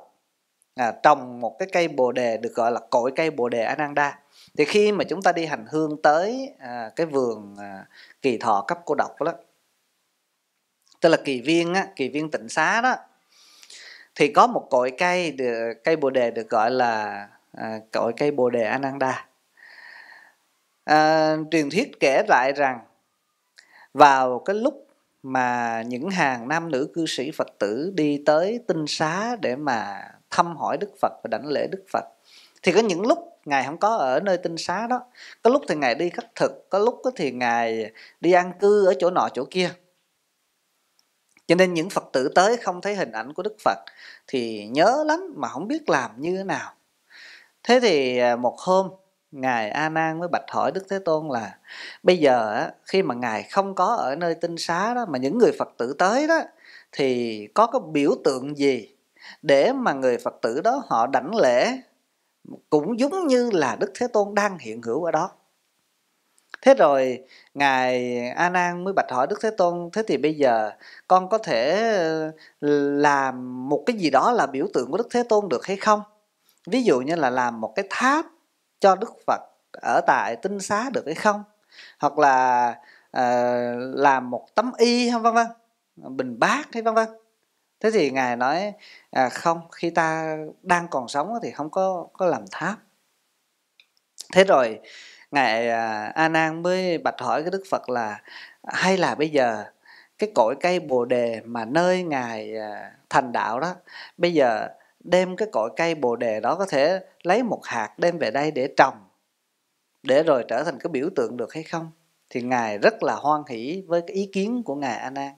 à, trồng một cái cây bồ đề được gọi là cội cây bồ đề Ananda thì khi mà chúng ta đi hành hương tới à, cái vườn à, kỳ thọ cấp cô độc đó tức là kỳ viên á kỳ viên tịnh xá đó thì có một cội cây được, cây bồ đề được gọi là à, cội cây bồ đề ananda à, truyền thuyết kể lại rằng vào cái lúc mà những hàng nam nữ cư sĩ phật tử đi tới tinh xá để mà thăm hỏi đức phật và đảnh lễ đức phật thì có những lúc ngài không có ở nơi tinh xá đó có lúc thì ngài đi khắc thực có lúc thì ngài đi ăn cư ở chỗ nọ chỗ kia cho nên những phật tử tới không thấy hình ảnh của đức phật thì nhớ lắm mà không biết làm như thế nào thế thì à, một hôm ngài a nan mới bạch hỏi đức thế tôn là bây giờ khi mà ngài không có ở nơi tinh xá đó mà những người phật tử tới đó thì có cái biểu tượng gì để mà người phật tử đó họ đảnh lễ cũng giống như là đức thế tôn đang hiện hữu ở đó thế rồi ngài a nan mới bạch hỏi đức thế tôn thế thì bây giờ con có thể ờ, làm một cái gì đó là biểu tượng của đức thế tôn được hay không ví dụ như là làm một cái tháp cho đức phật ở tại tinh xá được hay không hoặc là uh, làm một tấm y hay vân vân bình bát hay vân vân thế thì ngài nói à, không khi ta đang còn sống thì không có có làm tháp thế rồi ngài à, a nan mới bạch hỏi cái đức phật là hay là bây giờ cái cội cây bồ đề mà nơi ngài à, thành đạo đó bây giờ đem cái cội cây bồ đề đó có thể lấy một hạt đem về đây để trồng để rồi trở thành cái biểu tượng được hay không thì ngài rất là hoan hỷ với cái ý kiến của ngài a nan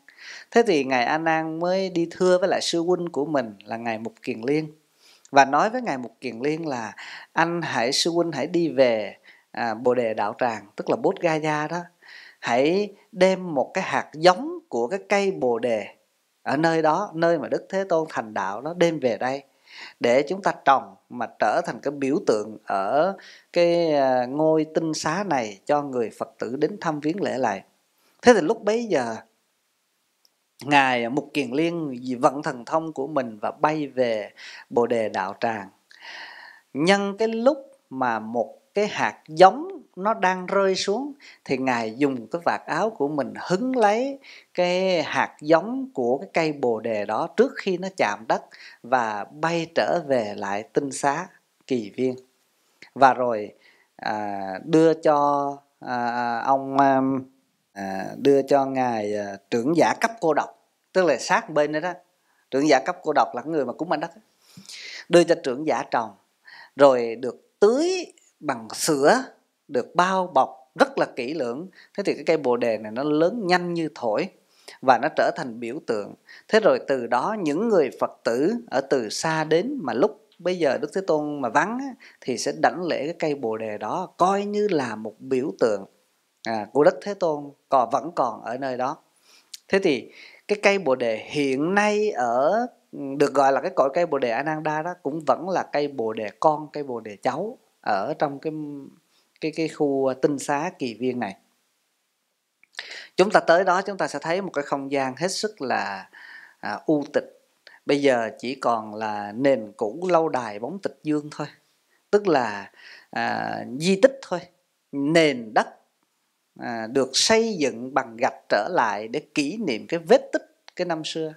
thế thì ngài a nan mới đi thưa với lại sư huynh của mình là ngài mục kiền liên và nói với ngài mục kiền liên là anh hãy sư huynh hãy đi về à, bồ đề đạo tràng tức là bốt gaya đó hãy đem một cái hạt giống của cái cây bồ đề ở nơi đó nơi mà đức thế tôn thành đạo nó đem về đây để chúng ta trồng mà trở thành cái biểu tượng ở cái à, ngôi tinh xá này cho người phật tử đến thăm viếng lễ lại thế thì lúc bấy giờ ngài mục kiền liên vận thần thông của mình và bay về bồ đề đạo tràng nhân cái lúc mà một cái hạt giống nó đang rơi xuống thì ngài dùng cái vạt áo của mình hứng lấy cái hạt giống của cái cây bồ đề đó trước khi nó chạm đất và bay trở về lại tinh xá kỳ viên và rồi à, đưa cho à, ông à, à đưa cho ngài à, trưởng giả cấp cô độc tức là sát bên đó đó trưởng giả cấp cô độc là người mà cúng anh đất đưa cho trưởng giả trồng rồi được tưới bằng sữa được bao bọc rất là kỹ lưỡng thế thì cái cây bồ đề này nó lớn nhanh như thổi và nó trở thành biểu tượng thế rồi từ đó những người phật tử ở từ xa đến mà lúc bây giờ đức thế tôn mà vắng thì sẽ đảnh lễ cái cây bồ đề đó coi như là một biểu tượng à, của đức thế tôn còn vẫn còn ở nơi đó thế thì cái cây bồ đề hiện nay ở ừ, được gọi là cái cội cây bồ đề ananda đó cũng vẫn là cây bồ đề con cây bồ đề cháu ở trong cái cái cái khu tinh xá kỳ viên này chúng ta tới đó chúng ta sẽ thấy một cái không gian hết sức là à, u tịch bây giờ chỉ còn là nền cũ lâu đài bóng tịch dương thôi tức là à, di tích thôi nền đất à, được xây dựng bằng gạch trở lại để kỷ niệm cái vết tích cái năm xưa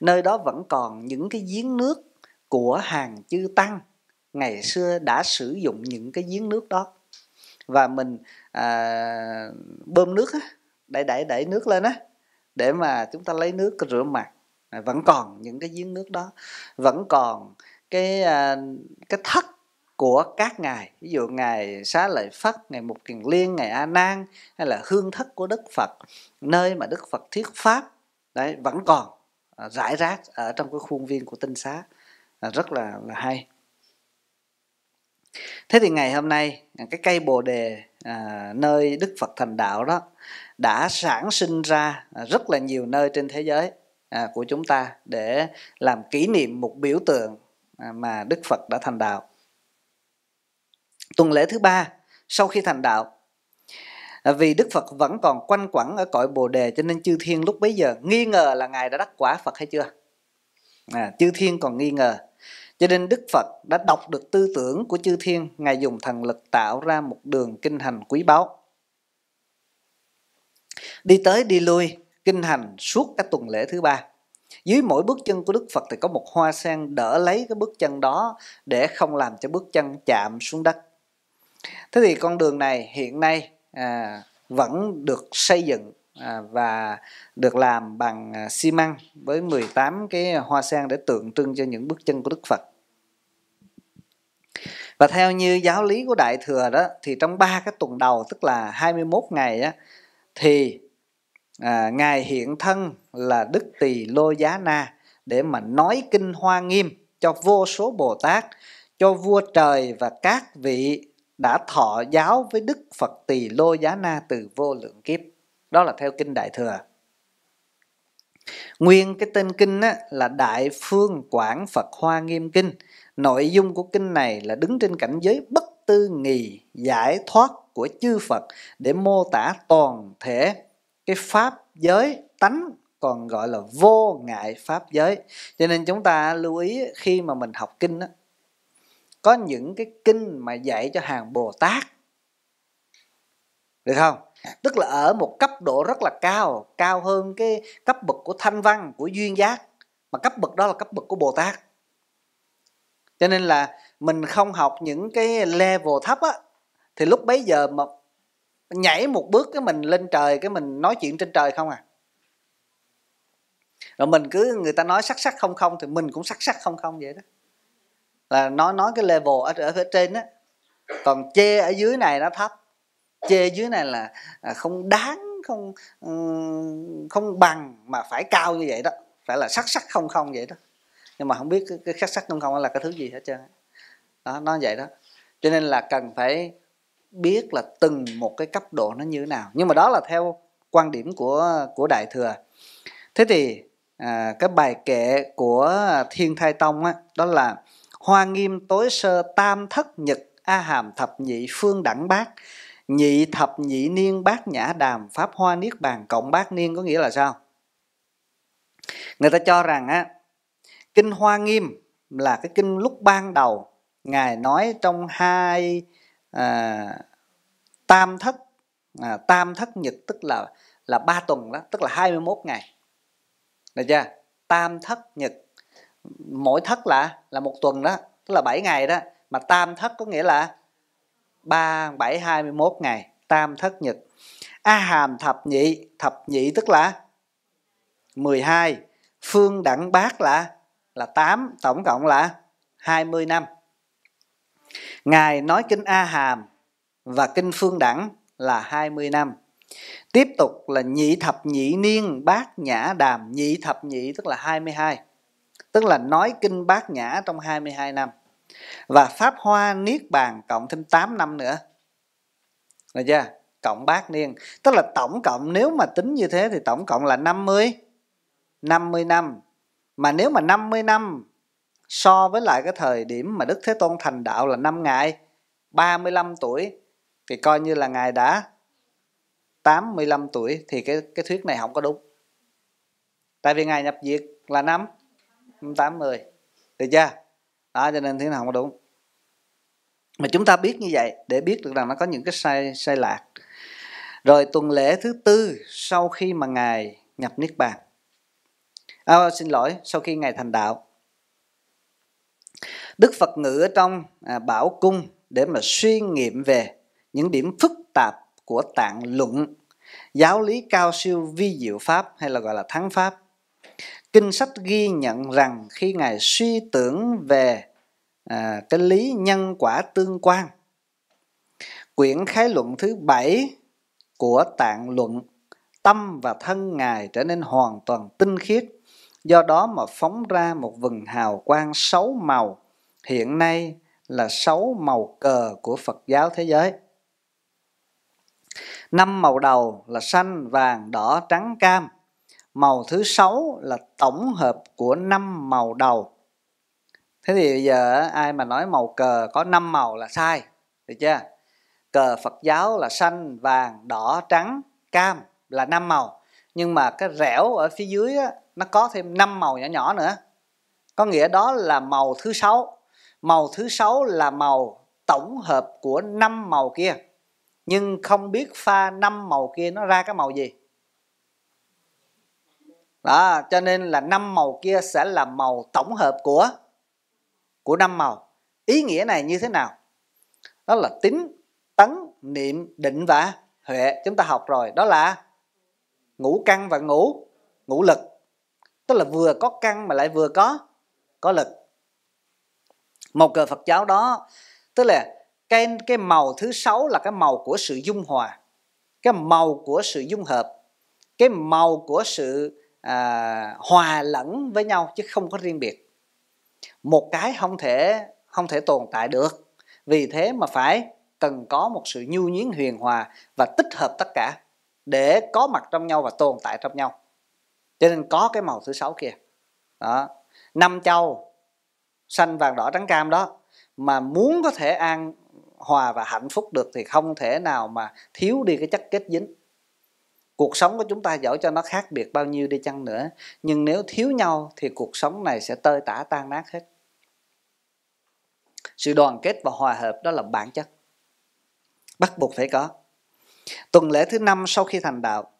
nơi đó vẫn còn những cái giếng nước của hàng chư tăng ngày xưa đã sử dụng những cái giếng nước đó và mình à, bơm nước á, đẩy đẩy đẩy nước lên á để mà chúng ta lấy nước rửa mặt à, vẫn còn những cái giếng nước đó vẫn còn cái à, cái thất của các ngài ví dụ ngài xá lợi phất ngài mục kiền liên ngài a nan hay là hương thất của đức phật nơi mà đức phật thuyết pháp đấy vẫn còn à, rải rác ở trong cái khuôn viên của tinh xá à, rất là là hay thế thì ngày hôm nay à, cái cây bồ đề à, nơi đức phật thành đạo đó đã sản sinh ra à, rất là nhiều nơi trên thế giới à, của chúng ta để làm kỷ niệm một biểu tượng à, mà đức phật đã thành đạo tuần lễ thứ ba sau khi thành đạo vì Đức Phật vẫn còn quanh quẩn ở cõi Bồ Đề cho nên chư thiên lúc bấy giờ nghi ngờ là Ngài đã đắc quả Phật hay chưa? À, chư thiên còn nghi ngờ. Cho nên Đức Phật đã đọc được tư tưởng của chư thiên, Ngài dùng thần lực tạo ra một đường kinh hành quý báu. Đi tới đi lui, kinh hành suốt cả tuần lễ thứ ba. Dưới mỗi bước chân của Đức Phật thì có một hoa sen đỡ lấy cái bước chân đó để không làm cho bước chân chạm xuống đất. Thế thì con đường này hiện nay à, vẫn được xây dựng à, và được làm bằng à, xi măng với 18 cái hoa sen để tượng trưng cho những bước chân của Đức Phật. Và theo như giáo lý của Đại Thừa đó thì trong ba cái tuần đầu tức là 21 ngày á, thì à, Ngài hiện thân là Đức Tỳ Lô Giá Na để mà nói kinh hoa nghiêm cho vô số Bồ Tát, cho vua trời và các vị đã thọ giáo với Đức Phật Tỳ Lô Giá Na từ vô lượng kiếp. Đó là theo kinh Đại Thừa. Nguyên cái tên kinh á, là Đại Phương Quảng Phật Hoa Nghiêm Kinh – Nội dung của kinh này là đứng trên cảnh giới bất tư nghì giải thoát của chư Phật để mô tả toàn thể cái pháp giới tánh còn gọi là vô ngại pháp giới. Cho nên chúng ta lưu ý khi mà mình học kinh đó, có những cái kinh mà dạy cho hàng Bồ Tát. Được không? Tức là ở một cấp độ rất là cao, cao hơn cái cấp bậc của thanh văn, của duyên giác. Mà cấp bậc đó là cấp bậc của Bồ Tát cho nên là mình không học những cái level thấp á thì lúc bấy giờ mà nhảy một bước cái mình lên trời cái mình nói chuyện trên trời không à rồi mình cứ người ta nói sắc sắc không không thì mình cũng sắc sắc không không vậy đó là nó nói cái level ở, ở, phía trên á còn chê ở dưới này nó thấp chê dưới này là à, không đáng không không bằng mà phải cao như vậy đó phải là sắc sắc không không vậy đó nhưng mà không biết cái, cái khắc sắc trong không là cái thứ gì hết trơn đó nó vậy đó cho nên là cần phải biết là từng một cái cấp độ nó như thế nào nhưng mà đó là theo quan điểm của của đại thừa thế thì à, cái bài kệ của thiên thai tông á, đó là hoa nghiêm tối sơ tam thất nhật a hàm thập nhị phương đẳng bát nhị thập nhị niên bát nhã đàm pháp hoa niết bàn cộng bát niên có nghĩa là sao người ta cho rằng á kinh hoa nghiêm là cái kinh lúc ban đầu ngài nói trong hai à, tam thất à, tam thất nhật tức là là ba tuần đó tức là 21 ngày được chưa tam thất nhật mỗi thất là là một tuần đó tức là 7 ngày đó mà tam thất có nghĩa là 3 7 21 ngày tam thất nhật a hàm thập nhị thập nhị tức là 12 phương đẳng bát là là 8 tổng cộng là 20 năm Ngài nói kinh A Hàm và kinh Phương Đẳng là 20 năm Tiếp tục là nhị thập nhị niên bát nhã đàm Nhị thập nhị tức là 22 Tức là nói kinh bát nhã trong 22 năm Và Pháp Hoa Niết Bàn cộng thêm 8 năm nữa Được chưa? Cộng bát niên Tức là tổng cộng nếu mà tính như thế thì tổng cộng là 50 50 năm mà nếu mà 50 năm so với lại cái thời điểm mà Đức Thế Tôn thành đạo là năm ngày 35 tuổi thì coi như là ngài đã 85 tuổi thì cái cái thuyết này không có đúng. Tại vì ngài nhập diệt là năm 80. Được chưa? Đó cho nên thế nào không có đúng. Mà chúng ta biết như vậy để biết được rằng nó có những cái sai sai lạc. Rồi tuần lễ thứ tư sau khi mà ngài nhập niết bàn à, xin lỗi sau khi ngài thành đạo đức phật ngự ở trong à, bảo cung để mà suy nghiệm về những điểm phức tạp của tạng luận giáo lý cao siêu vi diệu pháp hay là gọi là thắng pháp kinh sách ghi nhận rằng khi ngài suy tưởng về à, cái lý nhân quả tương quan quyển khái luận thứ bảy của tạng luận tâm và thân ngài trở nên hoàn toàn tinh khiết do đó mà phóng ra một vầng hào quang sáu màu hiện nay là sáu màu cờ của Phật giáo thế giới. Năm màu đầu là xanh, vàng, đỏ, trắng, cam. Màu thứ sáu là tổng hợp của năm màu đầu. Thế thì bây giờ ai mà nói màu cờ có năm màu là sai, được chưa? Cờ Phật giáo là xanh, vàng, đỏ, trắng, cam là năm màu. Nhưng mà cái rẻo ở phía dưới á, nó có thêm 5 màu nhỏ nhỏ nữa có nghĩa đó là màu thứ sáu màu thứ sáu là màu tổng hợp của 5 màu kia nhưng không biết pha 5 màu kia nó ra cái màu gì đó cho nên là năm màu kia sẽ là màu tổng hợp của của năm màu ý nghĩa này như thế nào đó là tính tấn niệm định và huệ chúng ta học rồi đó là ngũ căn và ngũ ngũ lực tức là vừa có căn mà lại vừa có có lực một cờ Phật giáo đó tức là cái cái màu thứ sáu là cái màu của sự dung hòa cái màu của sự dung hợp cái màu của sự à, hòa lẫn với nhau chứ không có riêng biệt một cái không thể không thể tồn tại được vì thế mà phải cần có một sự nhu nhuyến huyền hòa và tích hợp tất cả để có mặt trong nhau và tồn tại trong nhau cho nên có cái màu thứ sáu kia đó năm châu xanh vàng đỏ trắng cam đó mà muốn có thể an hòa và hạnh phúc được thì không thể nào mà thiếu đi cái chất kết dính cuộc sống của chúng ta dẫu cho nó khác biệt bao nhiêu đi chăng nữa nhưng nếu thiếu nhau thì cuộc sống này sẽ tơi tả tan nát hết sự đoàn kết và hòa hợp đó là bản chất bắt buộc phải có tuần lễ thứ năm sau khi thành đạo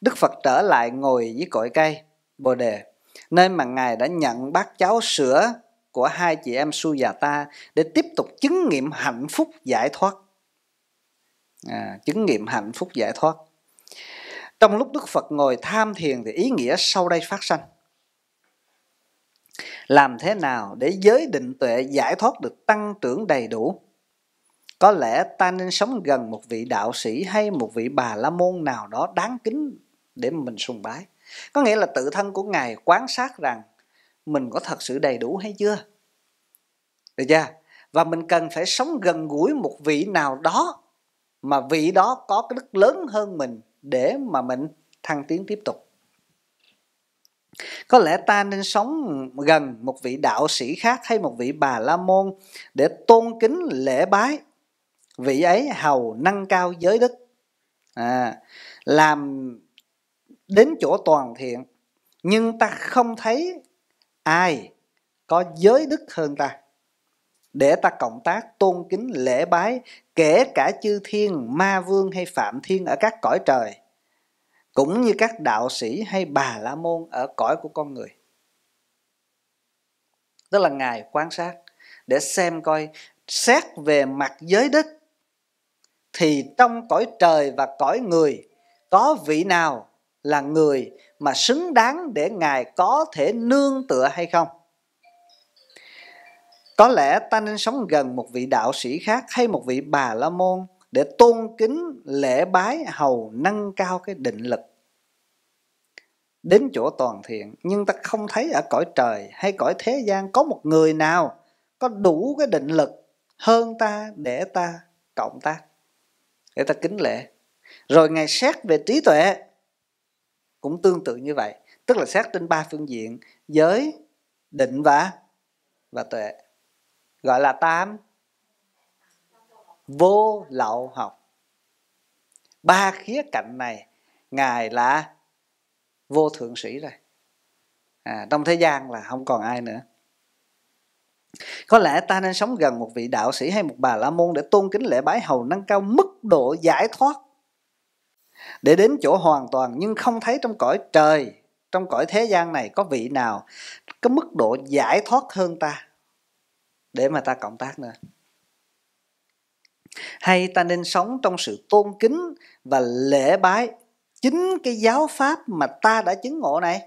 Đức Phật trở lại ngồi dưới cội cây Bồ đề, nơi mà ngài đã nhận bát cháo sữa của hai chị em Su và ta để tiếp tục chứng nghiệm hạnh phúc giải thoát. À, chứng nghiệm hạnh phúc giải thoát. Trong lúc Đức Phật ngồi tham thiền thì ý nghĩa sau đây phát sanh. Làm thế nào để giới định tuệ giải thoát được tăng trưởng đầy đủ? Có lẽ ta nên sống gần một vị đạo sĩ hay một vị bà la môn nào đó đáng kính để mình sùng bái. Có nghĩa là tự thân của Ngài quán sát rằng mình có thật sự đầy đủ hay chưa. Được chưa? Và mình cần phải sống gần gũi một vị nào đó mà vị đó có cái đức lớn hơn mình để mà mình thăng tiến tiếp tục. Có lẽ ta nên sống gần một vị đạo sĩ khác hay một vị bà la môn để tôn kính lễ bái vị ấy hầu nâng cao giới đức à, làm đến chỗ toàn thiện nhưng ta không thấy ai có giới đức hơn ta để ta cộng tác tôn kính lễ bái kể cả chư thiên ma vương hay phạm thiên ở các cõi trời cũng như các đạo sĩ hay bà la môn ở cõi của con người tức là ngài quan sát để xem coi xét về mặt giới đức thì trong cõi trời và cõi người có vị nào là người mà xứng đáng để ngài có thể nương tựa hay không có lẽ ta nên sống gần một vị đạo sĩ khác hay một vị bà la môn để tôn kính lễ bái hầu nâng cao cái định lực đến chỗ toàn thiện nhưng ta không thấy ở cõi trời hay cõi thế gian có một người nào có đủ cái định lực hơn ta để ta cộng tác để ta kính lễ rồi ngài xét về trí tuệ cũng tương tự như vậy tức là xét trên ba phương diện giới định và và tuệ gọi là tám vô lậu học ba khía cạnh này ngài là vô thượng sĩ rồi à, trong thế gian là không còn ai nữa có lẽ ta nên sống gần một vị đạo sĩ hay một bà la môn để tôn kính lễ bái hầu nâng cao mức độ giải thoát để đến chỗ hoàn toàn nhưng không thấy trong cõi trời trong cõi thế gian này có vị nào có mức độ giải thoát hơn ta để mà ta cộng tác nữa hay ta nên sống trong sự tôn kính và lễ bái chính cái giáo pháp mà ta đã chứng ngộ này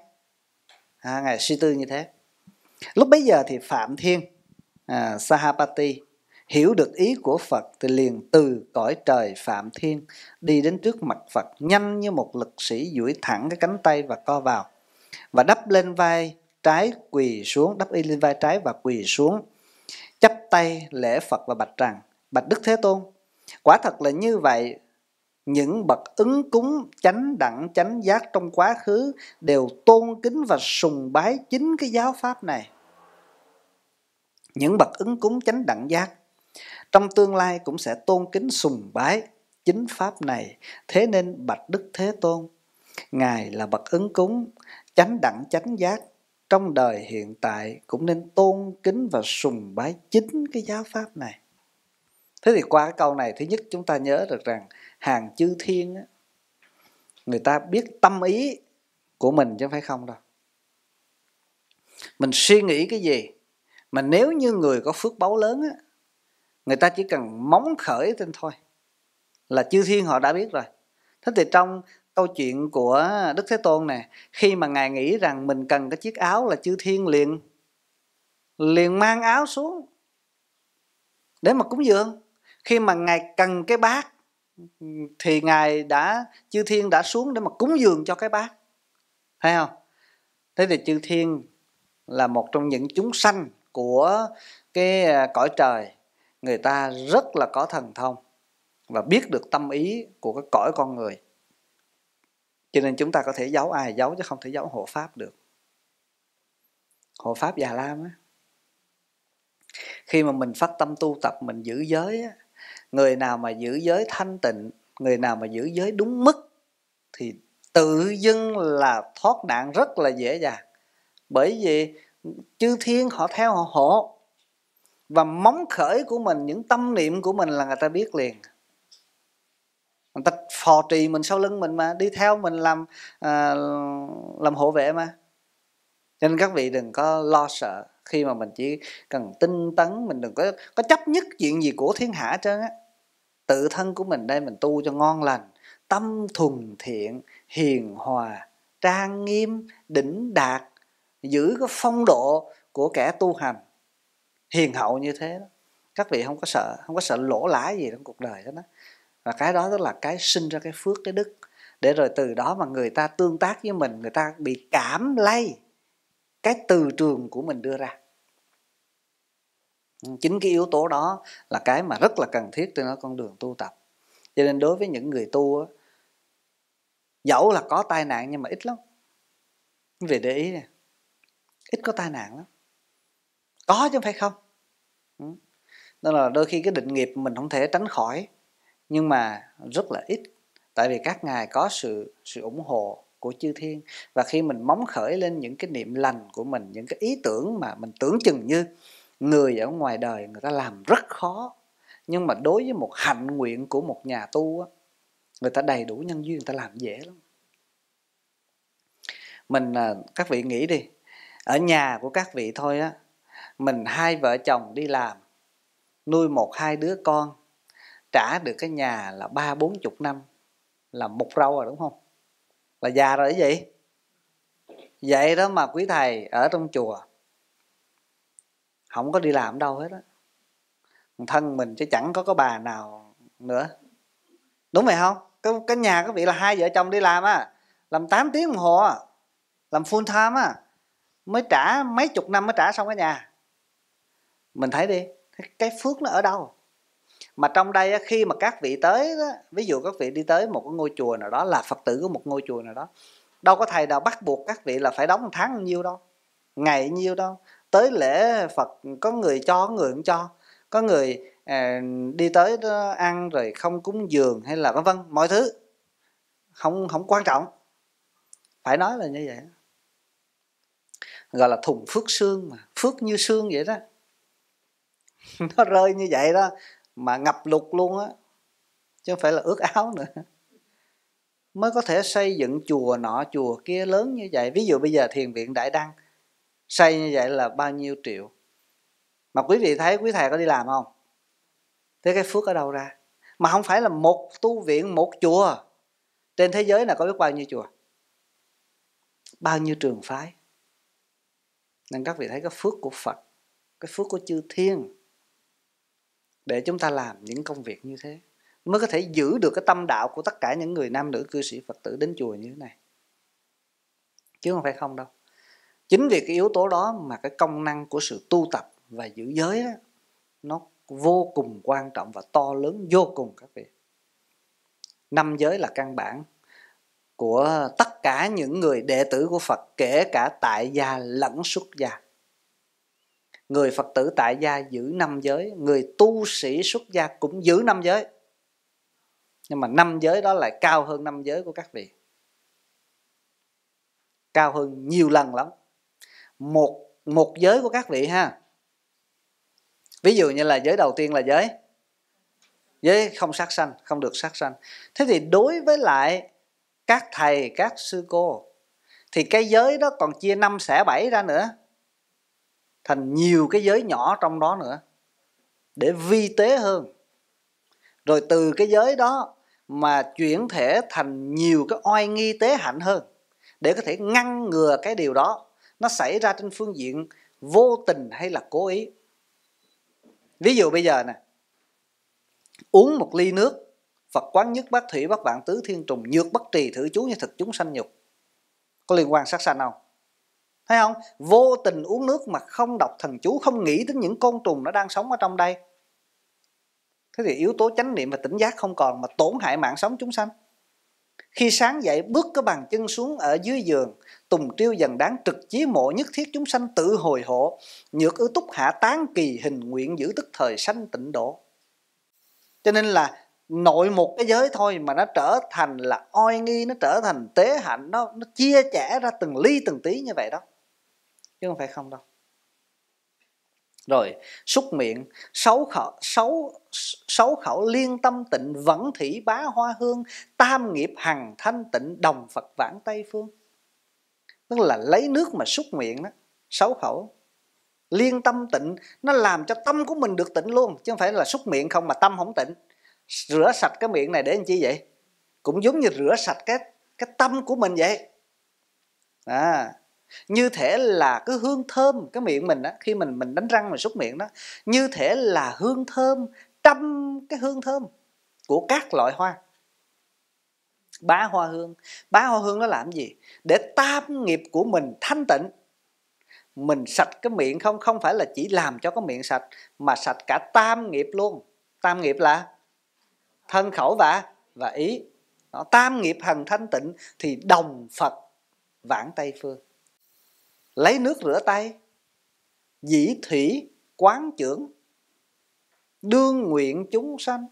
à, ngài suy tư như thế lúc bấy giờ thì phạm thiên à, sahapati hiểu được ý của phật thì liền từ cõi trời phạm thiên đi đến trước mặt phật nhanh như một lực sĩ duỗi thẳng cái cánh tay và co vào và đắp lên vai trái quỳ xuống đắp y lên vai trái và quỳ xuống chắp tay lễ phật và bạch rằng bạch đức thế tôn quả thật là như vậy những bậc ứng cúng chánh đẳng chánh giác trong quá khứ đều tôn kính và sùng bái chính cái giáo pháp này những bậc ứng cúng chánh đẳng giác trong tương lai cũng sẽ tôn kính sùng bái chính pháp này thế nên bạch đức thế tôn ngài là bậc ứng cúng chánh đẳng chánh giác trong đời hiện tại cũng nên tôn kính và sùng bái chính cái giáo pháp này thế thì qua cái câu này thứ nhất chúng ta nhớ được rằng hàng chư thiên á, người ta biết tâm ý của mình chứ phải không đâu mình suy nghĩ cái gì mà nếu như người có phước báu lớn á, người ta chỉ cần móng khởi lên thôi là chư thiên họ đã biết rồi thế thì trong câu chuyện của đức thế tôn nè khi mà ngài nghĩ rằng mình cần cái chiếc áo là chư thiên liền liền mang áo xuống để mà cúng dường khi mà ngài cần cái bát thì ngài đã chư thiên đã xuống để mà cúng dường cho cái bát thấy không thế thì chư thiên là một trong những chúng sanh của cái à, cõi trời người ta rất là có thần thông và biết được tâm ý của cái cõi con người cho nên chúng ta có thể giấu ai giấu chứ không thể giấu hộ pháp được hộ pháp già lam á khi mà mình phát tâm tu tập mình giữ giới á người nào mà giữ giới thanh tịnh người nào mà giữ giới đúng mức thì tự dưng là thoát nạn rất là dễ dàng bởi vì chư thiên họ theo họ hộ và móng khởi của mình những tâm niệm của mình là người ta biết liền người ta phò trì mình sau lưng mình mà đi theo mình làm à, làm hộ vệ mà cho nên các vị đừng có lo sợ khi mà mình chỉ cần tinh tấn mình đừng có có chấp nhất chuyện gì của thiên hạ hết trơn á tự thân của mình đây mình tu cho ngon lành tâm thuần thiện hiền hòa trang nghiêm đỉnh đạt giữ cái phong độ của kẻ tu hành hiền hậu như thế đó các vị không có sợ không có sợ lỗ lãi gì trong cuộc đời hết đó và cái đó tức là cái sinh ra cái phước cái đức để rồi từ đó mà người ta tương tác với mình người ta bị cảm lây cái từ trường của mình đưa ra chính cái yếu tố đó là cái mà rất là cần thiết trên con đường tu tập cho nên đối với những người tu á dẫu là có tai nạn nhưng mà ít lắm về vị để ý nè ít có tai nạn lắm có chứ phải không ừ. nên là đôi khi cái định nghiệp mình không thể tránh khỏi nhưng mà rất là ít tại vì các ngài có sự sự ủng hộ của chư thiên và khi mình móng khởi lên những cái niệm lành của mình những cái ý tưởng mà mình tưởng chừng như người ở ngoài đời người ta làm rất khó nhưng mà đối với một hạnh nguyện của một nhà tu á, người ta đầy đủ nhân duyên người ta làm dễ lắm mình à, các vị nghĩ đi ở nhà của các vị thôi á mình hai vợ chồng đi làm nuôi một hai đứa con trả được cái nhà là ba bốn chục năm là một rau rồi đúng không là già rồi vậy vậy đó mà quý thầy ở trong chùa không có đi làm đâu hết á thân mình chứ chẳng có có bà nào nữa đúng vậy không cái, cái nhà các vị là hai vợ chồng đi làm á làm 8 tiếng đồng hồ á làm full time á mới trả mấy chục năm mới trả xong cái nhà mình thấy đi cái phước nó ở đâu mà trong đây khi mà các vị tới đó, ví dụ các vị đi tới một cái ngôi chùa nào đó là phật tử của một ngôi chùa nào đó đâu có thầy nào bắt buộc các vị là phải đóng một tháng nhiêu đâu ngày nhiêu đâu tới lễ phật có người cho có người không cho có người à, đi tới đó ăn rồi không cúng giường hay là vân vân mọi thứ không không quan trọng phải nói là như vậy gọi là thùng phước xương mà phước như xương vậy đó nó rơi như vậy đó mà ngập lụt luôn á chứ không phải là ướt áo nữa mới có thể xây dựng chùa nọ chùa kia lớn như vậy ví dụ bây giờ thiền viện đại đăng xây như vậy là bao nhiêu triệu mà quý vị thấy quý thầy có đi làm không thế cái phước ở đâu ra mà không phải là một tu viện một chùa trên thế giới là có biết bao nhiêu chùa bao nhiêu trường phái nên các vị thấy cái phước của phật cái phước của chư thiên để chúng ta làm những công việc như thế mới có thể giữ được cái tâm đạo của tất cả những người nam nữ cư sĩ phật tử đến chùa như thế này chứ không phải không đâu chính vì cái yếu tố đó mà cái công năng của sự tu tập và giữ giới đó, nó vô cùng quan trọng và to lớn vô cùng các vị năm giới là căn bản của tất cả những người đệ tử của Phật kể cả tại gia lẫn xuất gia người Phật tử tại gia giữ năm giới người tu sĩ xuất gia cũng giữ năm giới nhưng mà năm giới đó lại cao hơn năm giới của các vị cao hơn nhiều lần lắm một một giới của các vị ha ví dụ như là giới đầu tiên là giới giới không sát sanh không được sát sanh thế thì đối với lại các thầy các sư cô thì cái giới đó còn chia năm xẻ bảy ra nữa thành nhiều cái giới nhỏ trong đó nữa để vi tế hơn rồi từ cái giới đó mà chuyển thể thành nhiều cái oai nghi tế hạnh hơn để có thể ngăn ngừa cái điều đó nó xảy ra trên phương diện vô tình hay là cố ý ví dụ bây giờ nè uống một ly nước phật quán nhất bát thủy bát vạn tứ thiên trùng nhược bất trì thử chú như thực chúng sanh nhục có liên quan sát sanh không thấy không vô tình uống nước mà không đọc thần chú không nghĩ đến những côn trùng nó đang sống ở trong đây thế thì yếu tố chánh niệm và tỉnh giác không còn mà tổn hại mạng sống chúng sanh khi sáng dậy bước có bàn chân xuống ở dưới giường, tùng triêu dần đáng trực chí mộ nhất thiết chúng sanh tự hồi hộ, nhược ứ túc hạ tán kỳ hình nguyện giữ tức thời sanh tịnh độ. Cho nên là nội một cái giới thôi mà nó trở thành là oai nghi, nó trở thành tế hạnh, nó, nó chia chẻ ra từng ly từng tí như vậy đó. Chứ không phải không đâu rồi xúc miệng sáu khẩu sáu sáu khẩu liên tâm tịnh vẫn thủy bá hoa hương tam nghiệp hằng thanh tịnh đồng phật vãng tây phương tức là lấy nước mà xúc miệng đó sáu khẩu liên tâm tịnh nó làm cho tâm của mình được tịnh luôn chứ không phải là xúc miệng không mà tâm không tịnh rửa sạch cái miệng này để làm chi vậy cũng giống như rửa sạch cái cái tâm của mình vậy à như thể là cái hương thơm cái miệng mình á khi mình mình đánh răng mình súc miệng đó như thể là hương thơm trăm cái hương thơm của các loại hoa bá hoa hương bá hoa hương nó làm gì để tam nghiệp của mình thanh tịnh mình sạch cái miệng không không phải là chỉ làm cho cái miệng sạch mà sạch cả tam nghiệp luôn tam nghiệp là thân khẩu và và ý nó tam nghiệp hằng thanh tịnh thì đồng phật vãng tây phương lấy nước rửa tay dĩ thủy quán trưởng đương nguyện chúng sanh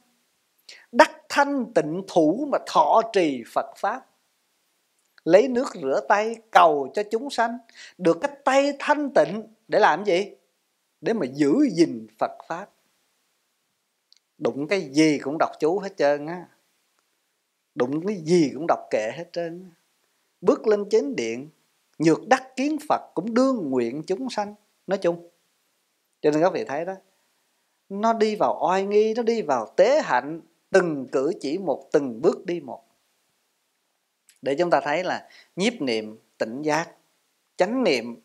đắc thanh tịnh thủ mà thọ trì phật pháp lấy nước rửa tay cầu cho chúng sanh được cái tay thanh tịnh để làm gì để mà giữ gìn phật pháp đụng cái gì cũng đọc chú hết trơn á đụng cái gì cũng đọc kệ hết trơn bước lên chánh điện nhược đắc kiến phật cũng đương nguyện chúng sanh nói chung cho nên các vị thấy đó nó đi vào oai nghi nó đi vào tế hạnh từng cử chỉ một từng bước đi một để chúng ta thấy là nhiếp niệm tỉnh giác chánh niệm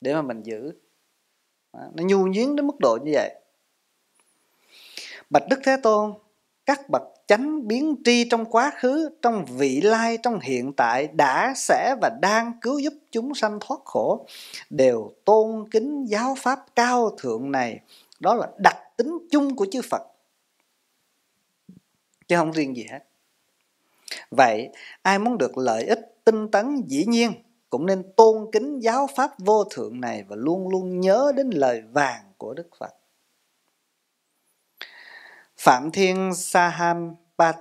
để mà mình giữ nó nhu nhuyến đến mức độ như vậy bạch đức thế tôn các bậc chánh biến tri trong quá khứ, trong vị lai, trong hiện tại đã sẽ và đang cứu giúp chúng sanh thoát khổ đều tôn kính giáo pháp cao thượng này. Đó là đặc tính chung của chư Phật. Chứ không riêng gì hết. Vậy, ai muốn được lợi ích tinh tấn dĩ nhiên cũng nên tôn kính giáo pháp vô thượng này và luôn luôn nhớ đến lời vàng của Đức Phật. Phạm Thiên saham Pa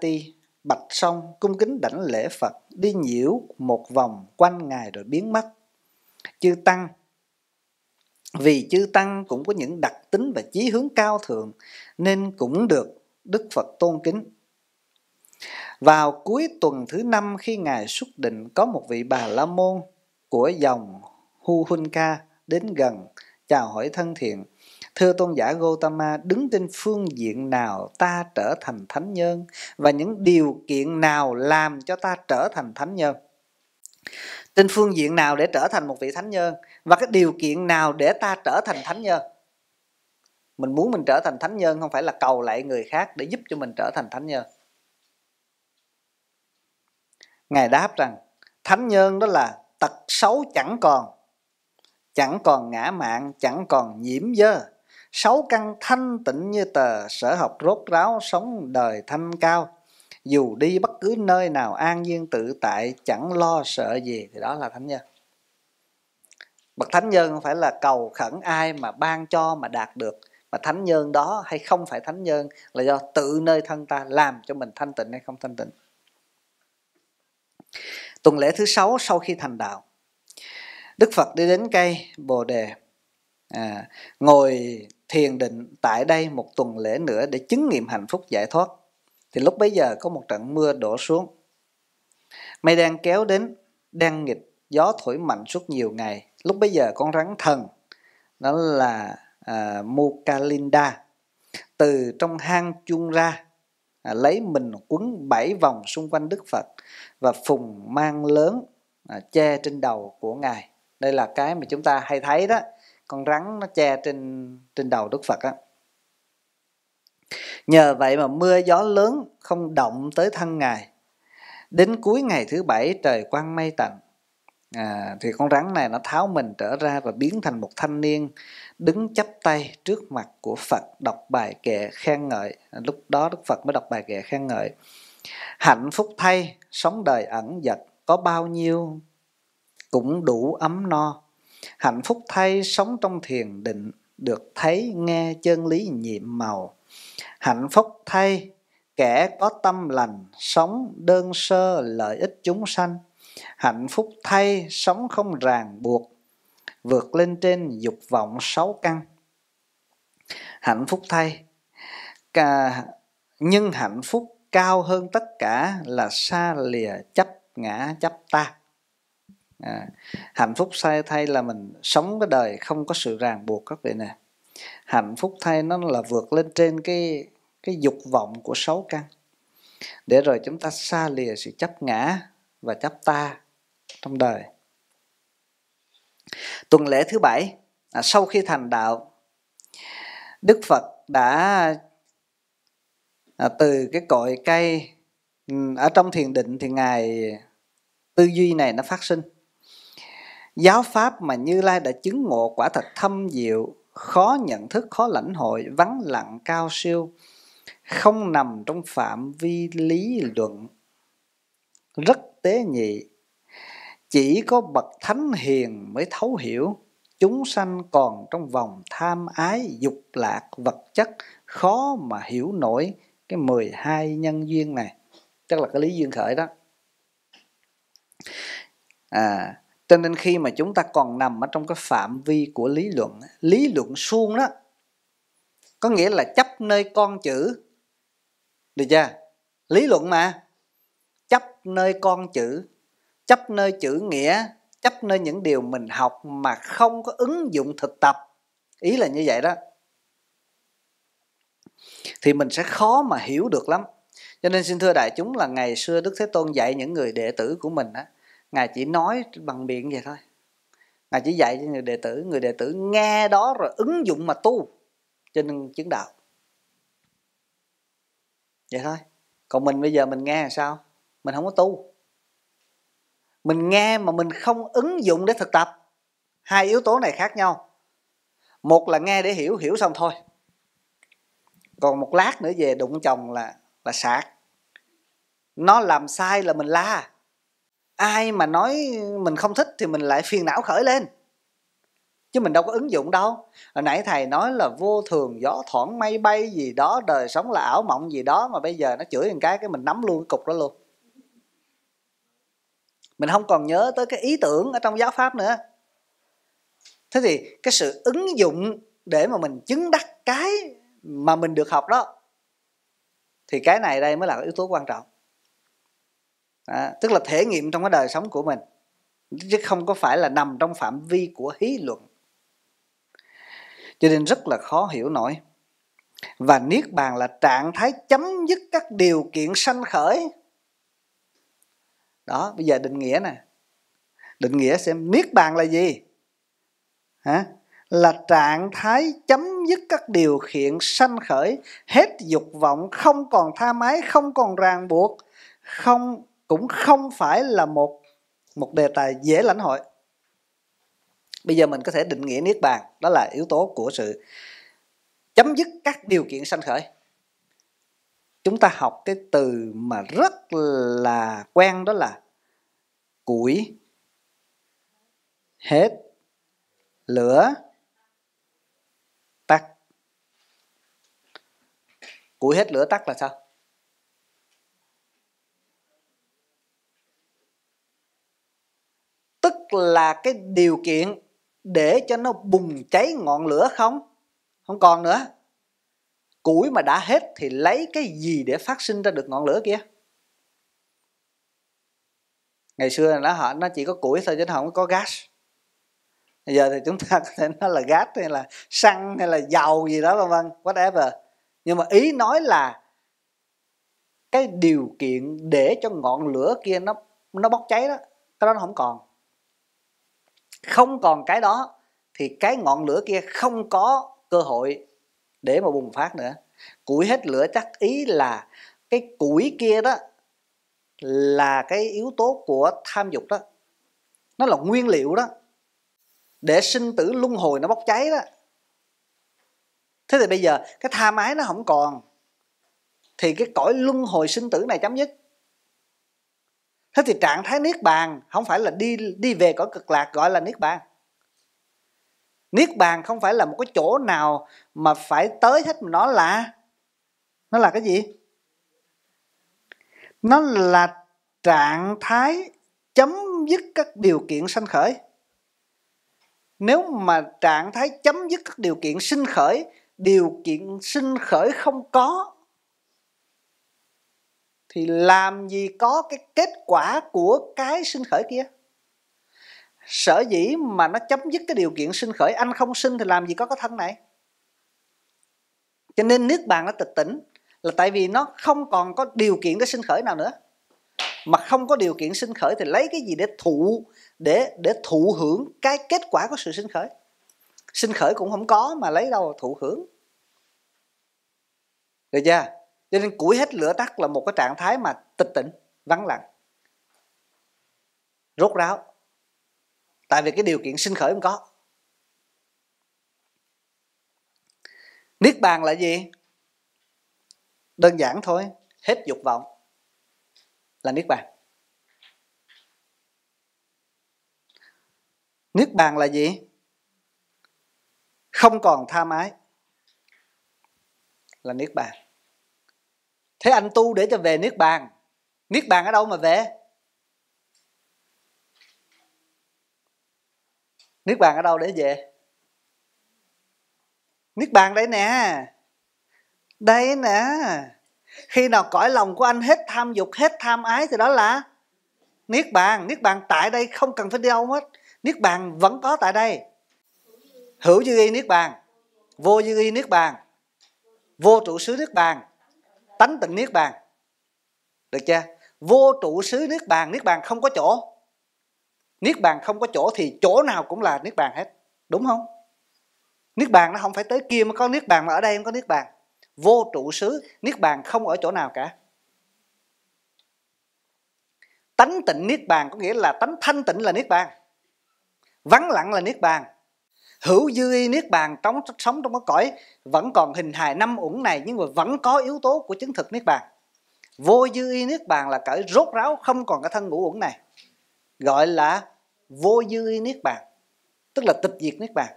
bạch xong cung kính đảnh lễ Phật đi nhiễu một vòng quanh ngài rồi biến mất chư tăng vì chư tăng cũng có những đặc tính và chí hướng cao thượng nên cũng được Đức Phật tôn kính vào cuối tuần thứ năm khi ngài xuất định có một vị bà la môn của dòng Hu Hun Ca đến gần chào hỏi thân thiện Thưa tôn giả Gotama, đứng trên phương diện nào ta trở thành thánh nhân và những điều kiện nào làm cho ta trở thành thánh nhân? Trên phương diện nào để trở thành một vị thánh nhân và cái điều kiện nào để ta trở thành thánh nhân? Mình muốn mình trở thành thánh nhân không phải là cầu lại người khác để giúp cho mình trở thành thánh nhân. Ngài đáp rằng thánh nhân đó là tật xấu chẳng còn, chẳng còn ngã mạng, chẳng còn nhiễm dơ, sáu căn thanh tịnh như tờ sở học rốt ráo sống đời thanh cao dù đi bất cứ nơi nào an nhiên tự tại chẳng lo sợ gì thì đó là thánh nhân bậc thánh nhân không phải là cầu khẩn ai mà ban cho mà đạt được mà thánh nhân đó hay không phải thánh nhân là do tự nơi thân ta làm cho mình thanh tịnh hay không thanh tịnh tuần lễ thứ sáu sau khi thành đạo đức phật đi đến cây bồ đề à, ngồi thiền định tại đây một tuần lễ nữa để chứng nghiệm hạnh phúc giải thoát. Thì lúc bấy giờ có một trận mưa đổ xuống. Mây đang kéo đến, đang nghịch, gió thổi mạnh suốt nhiều ngày. Lúc bấy giờ con rắn thần, đó là à, Mukalinda, từ trong hang chuông ra, à, lấy mình quấn bảy vòng xung quanh Đức Phật và phùng mang lớn à, che trên đầu của Ngài. Đây là cái mà chúng ta hay thấy đó con rắn nó che trên trên đầu đức phật á nhờ vậy mà mưa gió lớn không động tới thân ngài đến cuối ngày thứ bảy trời quang mây tạnh à, thì con rắn này nó tháo mình trở ra và biến thành một thanh niên đứng chắp tay trước mặt của phật đọc bài kệ khen ngợi lúc đó đức phật mới đọc bài kệ khen ngợi hạnh phúc thay sống đời ẩn dật có bao nhiêu cũng đủ ấm no hạnh phúc thay sống trong thiền định được thấy nghe chân lý nhiệm màu hạnh phúc thay kẻ có tâm lành sống đơn sơ lợi ích chúng sanh hạnh phúc thay sống không ràng buộc vượt lên trên dục vọng sáu căn hạnh phúc thay cả nhưng hạnh phúc cao hơn tất cả là xa lìa chấp ngã chấp ta à, hạnh phúc sai thay là mình sống cái đời không có sự ràng buộc các vị nè hạnh phúc thay nó là vượt lên trên cái cái dục vọng của sáu căn để rồi chúng ta xa lìa sự chấp ngã và chấp ta trong đời tuần lễ thứ bảy à, sau khi thành đạo đức phật đã à, từ cái cội cây ừ, ở trong thiền định thì ngài tư duy này nó phát sinh Giáo pháp mà Như Lai đã chứng ngộ quả thật thâm diệu, khó nhận thức, khó lãnh hội, vắng lặng cao siêu, không nằm trong phạm vi lý luận. Rất tế nhị, chỉ có bậc thánh hiền mới thấu hiểu, chúng sanh còn trong vòng tham ái, dục lạc, vật chất, khó mà hiểu nổi cái 12 nhân duyên này. Chắc là cái lý duyên khởi đó. À, cho nên khi mà chúng ta còn nằm ở trong cái phạm vi của lý luận lý luận suông đó có nghĩa là chấp nơi con chữ được chưa lý luận mà chấp nơi con chữ chấp nơi chữ nghĩa chấp nơi những điều mình học mà không có ứng dụng thực tập ý là như vậy đó thì mình sẽ khó mà hiểu được lắm cho nên xin thưa đại chúng là ngày xưa đức thế tôn dạy những người đệ tử của mình á ngài chỉ nói bằng miệng vậy thôi ngài chỉ dạy cho người đệ tử người đệ tử nghe đó rồi ứng dụng mà tu trên nên chứng đạo vậy thôi còn mình bây giờ mình nghe là sao mình không có tu mình nghe mà mình không ứng dụng để thực tập hai yếu tố này khác nhau một là nghe để hiểu hiểu xong thôi còn một lát nữa về đụng chồng là là sạc nó làm sai là mình la ai mà nói mình không thích thì mình lại phiền não khởi lên chứ mình đâu có ứng dụng đâu hồi nãy thầy nói là vô thường gió thoảng mây bay gì đó đời sống là ảo mộng gì đó mà bây giờ nó chửi một cái cái mình nắm luôn cái cục đó luôn mình không còn nhớ tới cái ý tưởng ở trong giáo pháp nữa thế thì cái sự ứng dụng để mà mình chứng đắc cái mà mình được học đó thì cái này đây mới là yếu tố quan trọng à, tức là thể nghiệm trong cái đời sống của mình chứ không có phải là nằm trong phạm vi của hí luận cho nên rất là khó hiểu nổi và niết bàn là trạng thái chấm dứt các điều kiện sanh khởi đó bây giờ định nghĩa nè định nghĩa xem niết bàn là gì hả là trạng thái chấm dứt các điều kiện sanh khởi hết dục vọng không còn tha mái không còn ràng buộc không cũng không phải là một một đề tài dễ lãnh hội bây giờ mình có thể định nghĩa niết bàn đó là yếu tố của sự chấm dứt các điều kiện sanh khởi chúng ta học cái từ mà rất là quen đó là củi hết lửa tắt củi hết lửa tắt là sao là cái điều kiện để cho nó bùng cháy ngọn lửa không không còn nữa củi mà đã hết thì lấy cái gì để phát sinh ra được ngọn lửa kia ngày xưa nó họ nó chỉ có củi thôi chứ nó không có gas bây giờ thì chúng ta có thể nói là gas hay là xăng hay là dầu gì đó vân vân whatever nhưng mà ý nói là cái điều kiện để cho ngọn lửa kia nó nó bốc cháy đó cái đó nó không còn không còn cái đó thì cái ngọn lửa kia không có cơ hội để mà bùng phát nữa củi hết lửa chắc ý là cái củi kia đó là cái yếu tố của tham dục đó nó là nguyên liệu đó để sinh tử luân hồi nó bốc cháy đó thế thì bây giờ cái tha mái nó không còn thì cái cõi luân hồi sinh tử này chấm dứt thế thì trạng thái niết bàn không phải là đi đi về cõi cực lạc gọi là niết bàn niết bàn không phải là một cái chỗ nào mà phải tới hết nó là nó là cái gì nó là trạng thái chấm dứt các điều kiện sanh khởi nếu mà trạng thái chấm dứt các điều kiện sinh khởi điều kiện sinh khởi không có thì làm gì có cái kết quả của cái sinh khởi kia sở dĩ mà nó chấm dứt cái điều kiện sinh khởi anh không sinh thì làm gì có cái thân này cho nên nước bạn nó tịch tỉnh là tại vì nó không còn có điều kiện để sinh khởi nào nữa mà không có điều kiện sinh khởi thì lấy cái gì để thụ để để thụ hưởng cái kết quả của sự sinh khởi sinh khởi cũng không có mà lấy đâu thụ hưởng được chưa cho nên củi hết lửa tắt là một cái trạng thái mà tịch tịnh vắng lặng rốt ráo tại vì cái điều kiện sinh khởi không có niết bàn là gì đơn giản thôi hết dục vọng là niết bàn niết bàn là gì không còn tha mái là niết bàn thế anh tu để cho về niết bàn niết bàn ở đâu mà về niết bàn ở đâu để về niết bàn đây nè đây nè khi nào cõi lòng của anh hết tham dục hết tham ái thì đó là niết bàn niết bàn tại đây không cần phải đi đâu hết niết bàn vẫn có tại đây hữu dư y niết bàn vô dư y niết bàn vô trụ xứ niết bàn tánh tịnh niết bàn được chưa vô trụ xứ niết bàn niết bàn không có chỗ niết bàn không có chỗ thì chỗ nào cũng là niết bàn hết đúng không niết bàn nó không phải tới kia mới có niết bàn mà ở đây không có niết bàn vô trụ xứ niết bàn không ở chỗ nào cả tánh tịnh niết bàn có nghĩa là tánh thanh tịnh là niết bàn vắng lặng là niết bàn hữu dư y niết bàn trong sống trong cái cõi vẫn còn hình hài năm uẩn này nhưng mà vẫn có yếu tố của chứng thực niết bàn vô dư y niết bàn là cõi rốt ráo không còn cái thân ngũ uẩn này gọi là vô dư y niết bàn tức là tịch diệt niết bàn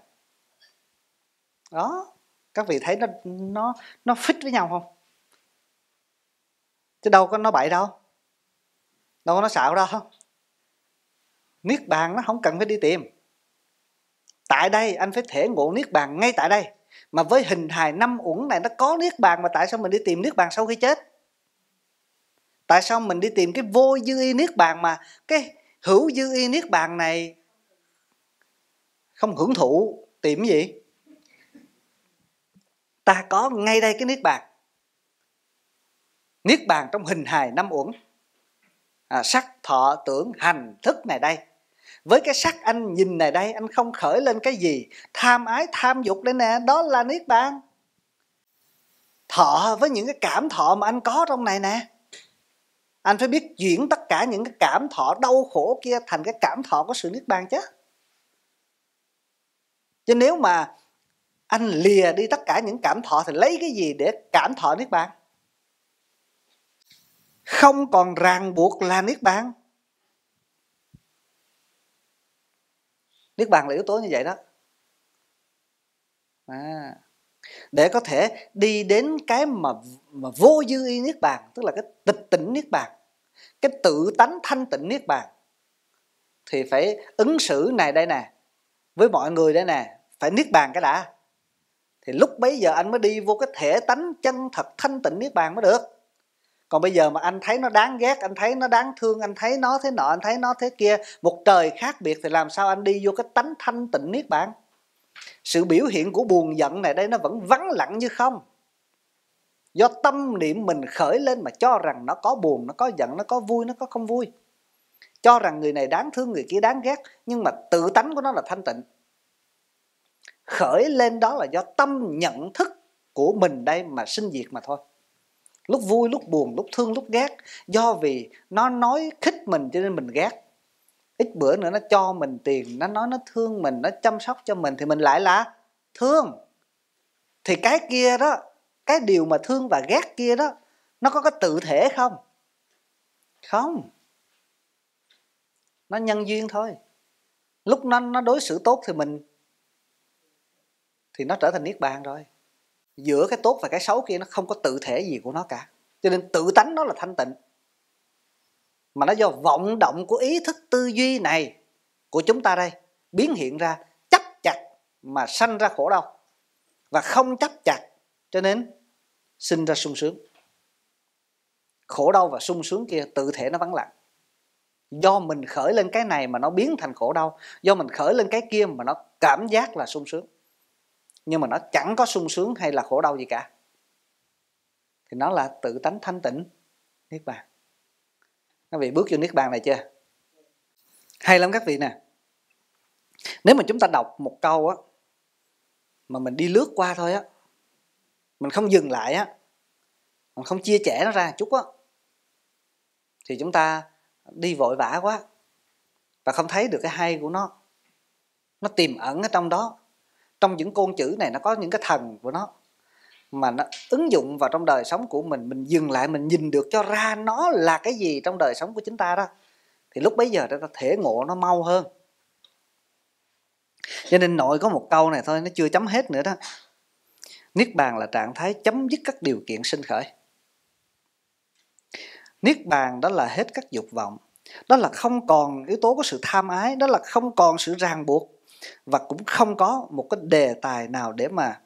đó các vị thấy nó nó nó fit với nhau không chứ đâu có nó bậy đâu đâu có nó xạo đâu niết bàn nó không cần phải đi tìm tại đây anh phải thể ngộ niết bàn ngay tại đây mà với hình hài năm uẩn này nó có niết bàn mà tại sao mình đi tìm niết bàn sau khi chết tại sao mình đi tìm cái vô dư y niết bàn mà cái hữu dư y niết bàn này không hưởng thụ tìm gì ta có ngay đây cái niết bàn niết bàn trong hình hài năm uẩn à, sắc thọ tưởng hành thức này đây với cái sắc anh nhìn này đây anh không khởi lên cái gì tham ái tham dục đây nè đó là niết bàn thọ với những cái cảm thọ mà anh có trong này nè anh phải biết chuyển tất cả những cái cảm thọ đau khổ kia thành cái cảm thọ của sự niết bàn chứ chứ nếu mà anh lìa đi tất cả những cảm thọ thì lấy cái gì để cảm thọ niết bàn không còn ràng buộc là niết bàn niết bàn là yếu tố như vậy đó à, để có thể đi đến cái mà mà vô dư y niết bàn tức là cái tịch tỉnh niết bàn cái tự tánh thanh tịnh niết bàn thì phải ứng xử này đây nè với mọi người đây nè phải niết bàn cái đã thì lúc bấy giờ anh mới đi vô cái thể tánh chân thật thanh tịnh niết bàn mới được còn bây giờ mà anh thấy nó đáng ghét anh thấy nó đáng thương anh thấy nó thế nọ anh thấy nó thế kia một trời khác biệt thì làm sao anh đi vô cái tánh thanh tịnh niết bàn sự biểu hiện của buồn giận này đây nó vẫn vắng lặng như không do tâm niệm mình khởi lên mà cho rằng nó có buồn nó có giận nó có vui nó có không vui cho rằng người này đáng thương người kia đáng ghét nhưng mà tự tánh của nó là thanh tịnh khởi lên đó là do tâm nhận thức của mình đây mà sinh diệt mà thôi lúc vui lúc buồn lúc thương lúc ghét do vì nó nói khích mình cho nên mình ghét ít bữa nữa nó cho mình tiền nó nói nó thương mình nó chăm sóc cho mình thì mình lại là thương thì cái kia đó cái điều mà thương và ghét kia đó nó có cái tự thể không không nó nhân duyên thôi lúc nó nó đối xử tốt thì mình thì nó trở thành niết bàn rồi giữa cái tốt và cái xấu kia nó không có tự thể gì của nó cả cho nên tự tánh nó là thanh tịnh mà nó do vọng động của ý thức tư duy này của chúng ta đây biến hiện ra chấp chặt mà sanh ra khổ đau và không chấp chặt cho nên sinh ra sung sướng khổ đau và sung sướng kia tự thể nó vắng lặng do mình khởi lên cái này mà nó biến thành khổ đau do mình khởi lên cái kia mà nó cảm giác là sung sướng nhưng mà nó chẳng có sung sướng hay là khổ đau gì cả thì nó là tự tánh thanh tịnh niết bàn các vị bước vô niết bàn này chưa hay lắm các vị nè nếu mà chúng ta đọc một câu á mà mình đi lướt qua thôi á mình không dừng lại á mình không chia sẻ nó ra chút á thì chúng ta đi vội vã quá và không thấy được cái hay của nó nó tiềm ẩn ở trong đó trong những con chữ này nó có những cái thần của nó mà nó ứng dụng vào trong đời sống của mình mình dừng lại mình nhìn được cho ra nó là cái gì trong đời sống của chính ta đó thì lúc bấy giờ ta thể ngộ nó mau hơn cho nên nội có một câu này thôi nó chưa chấm hết nữa đó niết bàn là trạng thái chấm dứt các điều kiện sinh khởi niết bàn đó là hết các dục vọng đó là không còn yếu tố của sự tham ái đó là không còn sự ràng buộc và cũng không có một cái đề tài nào để mà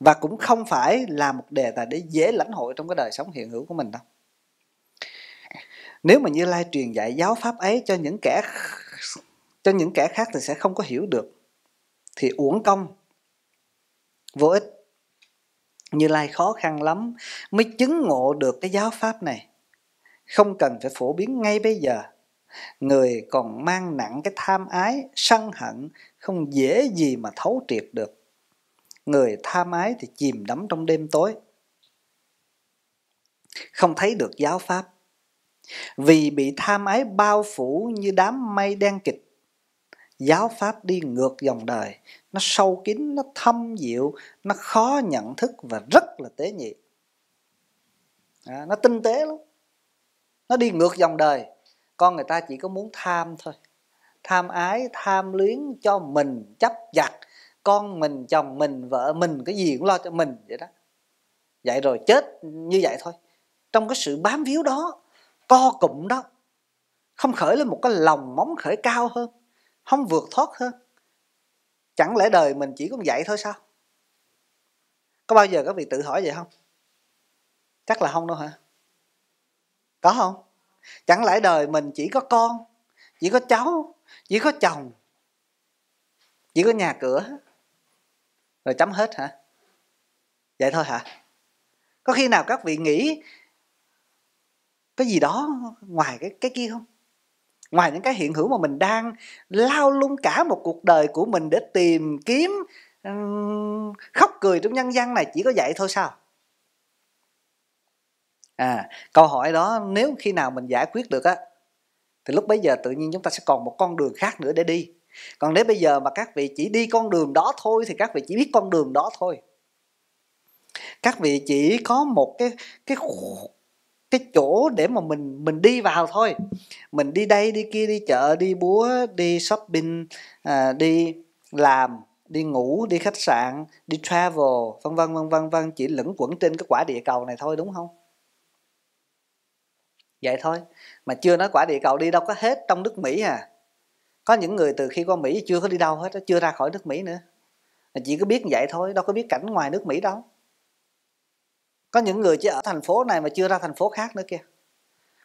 và cũng không phải là một đề tài để dễ lãnh hội trong cái đời sống hiện hữu của mình đâu nếu mà như lai truyền dạy giáo pháp ấy cho những kẻ cho những kẻ khác thì sẽ không có hiểu được thì uổng công vô ích như lai khó khăn lắm mới chứng ngộ được cái giáo pháp này không cần phải phổ biến ngay bây giờ người còn mang nặng cái tham ái sân hận không dễ gì mà thấu triệt được người tha mái thì chìm đắm trong đêm tối không thấy được giáo pháp vì bị tham ái bao phủ như đám mây đen kịch giáo pháp đi ngược dòng đời nó sâu kín nó thâm diệu nó khó nhận thức và rất là tế nhị à, nó tinh tế lắm nó đi ngược dòng đời con người ta chỉ có muốn tham thôi tham ái tham luyến cho mình chấp giặt con mình chồng mình vợ mình cái gì cũng lo cho mình vậy đó vậy rồi chết như vậy thôi trong cái sự bám víu đó co cụm đó không khởi lên một cái lòng móng khởi cao hơn không vượt thoát hơn chẳng lẽ đời mình chỉ có vậy thôi sao có bao giờ các vị tự hỏi vậy không chắc là không đâu hả có không chẳng lẽ đời mình chỉ có con chỉ có cháu chỉ có chồng chỉ có nhà cửa rồi chấm hết hả vậy thôi hả có khi nào các vị nghĩ cái gì đó ngoài cái cái kia không ngoài những cái hiện hữu mà mình đang lao lung cả một cuộc đời của mình để tìm kiếm khóc cười trong nhân gian này chỉ có vậy thôi sao à câu hỏi đó nếu khi nào mình giải quyết được á thì lúc bấy giờ tự nhiên chúng ta sẽ còn một con đường khác nữa để đi còn nếu bây giờ mà các vị chỉ đi con đường đó thôi thì các vị chỉ biết con đường đó thôi các vị chỉ có một cái cái cái chỗ để mà mình mình đi vào thôi mình đi đây đi kia đi chợ đi búa đi shopping à, đi làm đi ngủ đi khách sạn đi travel vân vân vân vân vân chỉ lẫn quẩn trên cái quả địa cầu này thôi đúng không vậy thôi mà chưa nói quả địa cầu đi đâu có hết trong nước mỹ à có những người từ khi qua mỹ chưa có đi đâu hết chưa ra khỏi nước mỹ nữa mà chỉ có biết vậy thôi đâu có biết cảnh ngoài nước mỹ đâu có những người chỉ ở thành phố này mà chưa ra thành phố khác nữa kia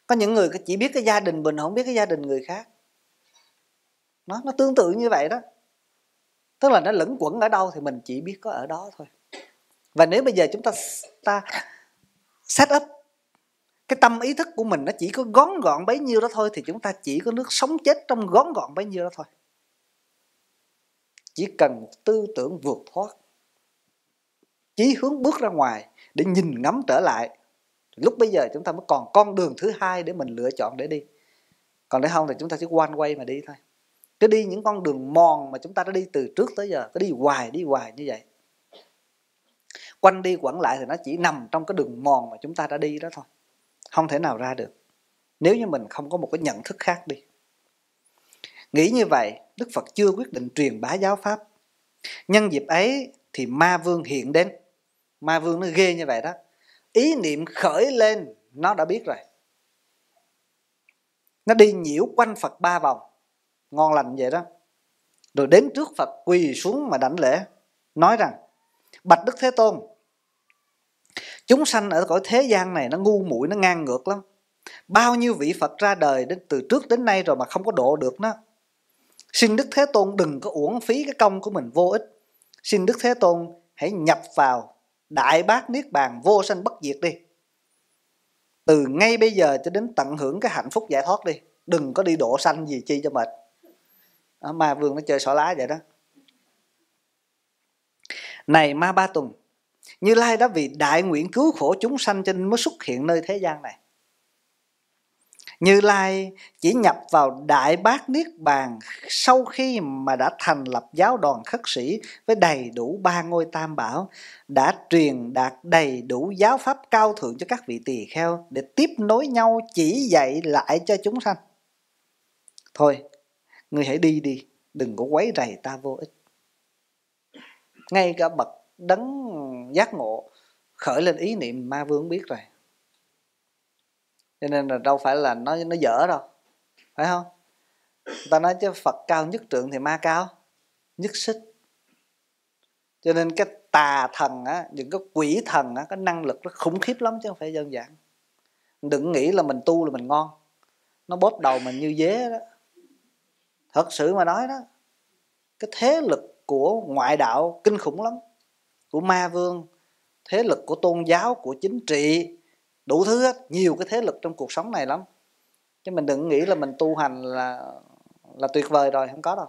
có những người chỉ biết cái gia đình mình không biết cái gia đình người khác nó nó tương tự như vậy đó tức là nó lẫn quẩn ở đâu thì mình chỉ biết có ở đó thôi và nếu bây giờ chúng ta ta set up cái tâm ý thức của mình nó chỉ có gón gọn bấy nhiêu đó thôi thì chúng ta chỉ có nước sống chết trong gón gọn bấy nhiêu đó thôi chỉ cần một tư tưởng vượt thoát chí hướng bước ra ngoài để nhìn ngắm trở lại lúc bây giờ chúng ta mới còn con đường thứ hai để mình lựa chọn để đi còn nếu không thì chúng ta chỉ quanh quay mà đi thôi cứ đi những con đường mòn mà chúng ta đã đi từ trước tới giờ cứ đi hoài đi hoài như vậy quanh đi quẩn lại thì nó chỉ nằm trong cái đường mòn mà chúng ta đã đi đó thôi không thể nào ra được nếu như mình không có một cái nhận thức khác đi nghĩ như vậy đức phật chưa quyết định truyền bá giáo pháp nhân dịp ấy thì ma vương hiện đến ma vương nó ghê như vậy đó ý niệm khởi lên nó đã biết rồi nó đi nhiễu quanh phật ba vòng ngon lành vậy đó rồi đến trước phật quỳ xuống mà đảnh lễ nói rằng bạch đức thế tôn chúng sanh ở cõi thế gian này nó ngu muội nó ngang ngược lắm bao nhiêu vị phật ra đời đến từ trước đến nay rồi mà không có độ được nó xin đức thế tôn đừng có uổng phí cái công của mình vô ích xin đức thế tôn hãy nhập vào đại bác niết bàn vô sanh bất diệt đi từ ngay bây giờ cho đến tận hưởng cái hạnh phúc giải thoát đi đừng có đi độ sanh gì chi cho mệt mà vườn nó chơi xỏ lá vậy đó này ma ba tùng như Lai đã vì đại nguyện cứu khổ chúng sanh cho nên mới xuất hiện nơi thế gian này. Như Lai chỉ nhập vào Đại Bát Niết Bàn sau khi mà đã thành lập giáo đoàn khất sĩ với đầy đủ ba ngôi tam bảo, đã truyền đạt đầy đủ giáo pháp cao thượng cho các vị tỳ kheo để tiếp nối nhau chỉ dạy lại cho chúng sanh. Thôi, người hãy đi đi, đừng có quấy rầy ta vô ích. Ngay cả bậc đấng giác ngộ khởi lên ý niệm ma vương biết rồi cho nên là đâu phải là nó nó dở đâu phải không ta nói chứ phật cao nhất trượng thì ma cao nhất xích cho nên cái tà thần á những cái quỷ thần á cái năng lực nó khủng khiếp lắm chứ không phải đơn giản đừng nghĩ là mình tu là mình ngon nó bóp đầu mình như dế đó thật sự mà nói đó cái thế lực của ngoại đạo kinh khủng lắm của ma vương thế lực của tôn giáo của chính trị đủ thứ hết nhiều cái thế lực trong cuộc sống này lắm chứ mình đừng nghĩ là mình tu hành là là tuyệt vời rồi không có đâu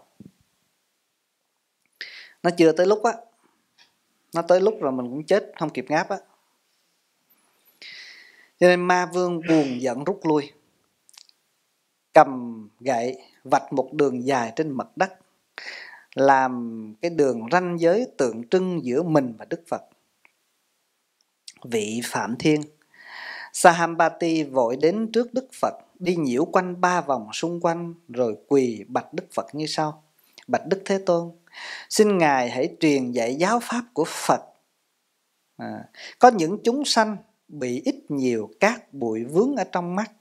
nó chưa tới lúc á nó tới lúc rồi mình cũng chết không kịp ngáp á cho nên ma vương buồn giận rút lui cầm gậy vạch một đường dài trên mặt đất làm cái đường ranh giới tượng trưng giữa mình và Đức Phật. Vị Phạm Thiên Sahambati vội đến trước Đức Phật, đi nhiễu quanh ba vòng xung quanh rồi quỳ bạch Đức Phật như sau. Bạch Đức Thế Tôn, xin Ngài hãy truyền dạy giáo pháp của Phật. À, có những chúng sanh bị ít nhiều các bụi vướng ở trong mắt.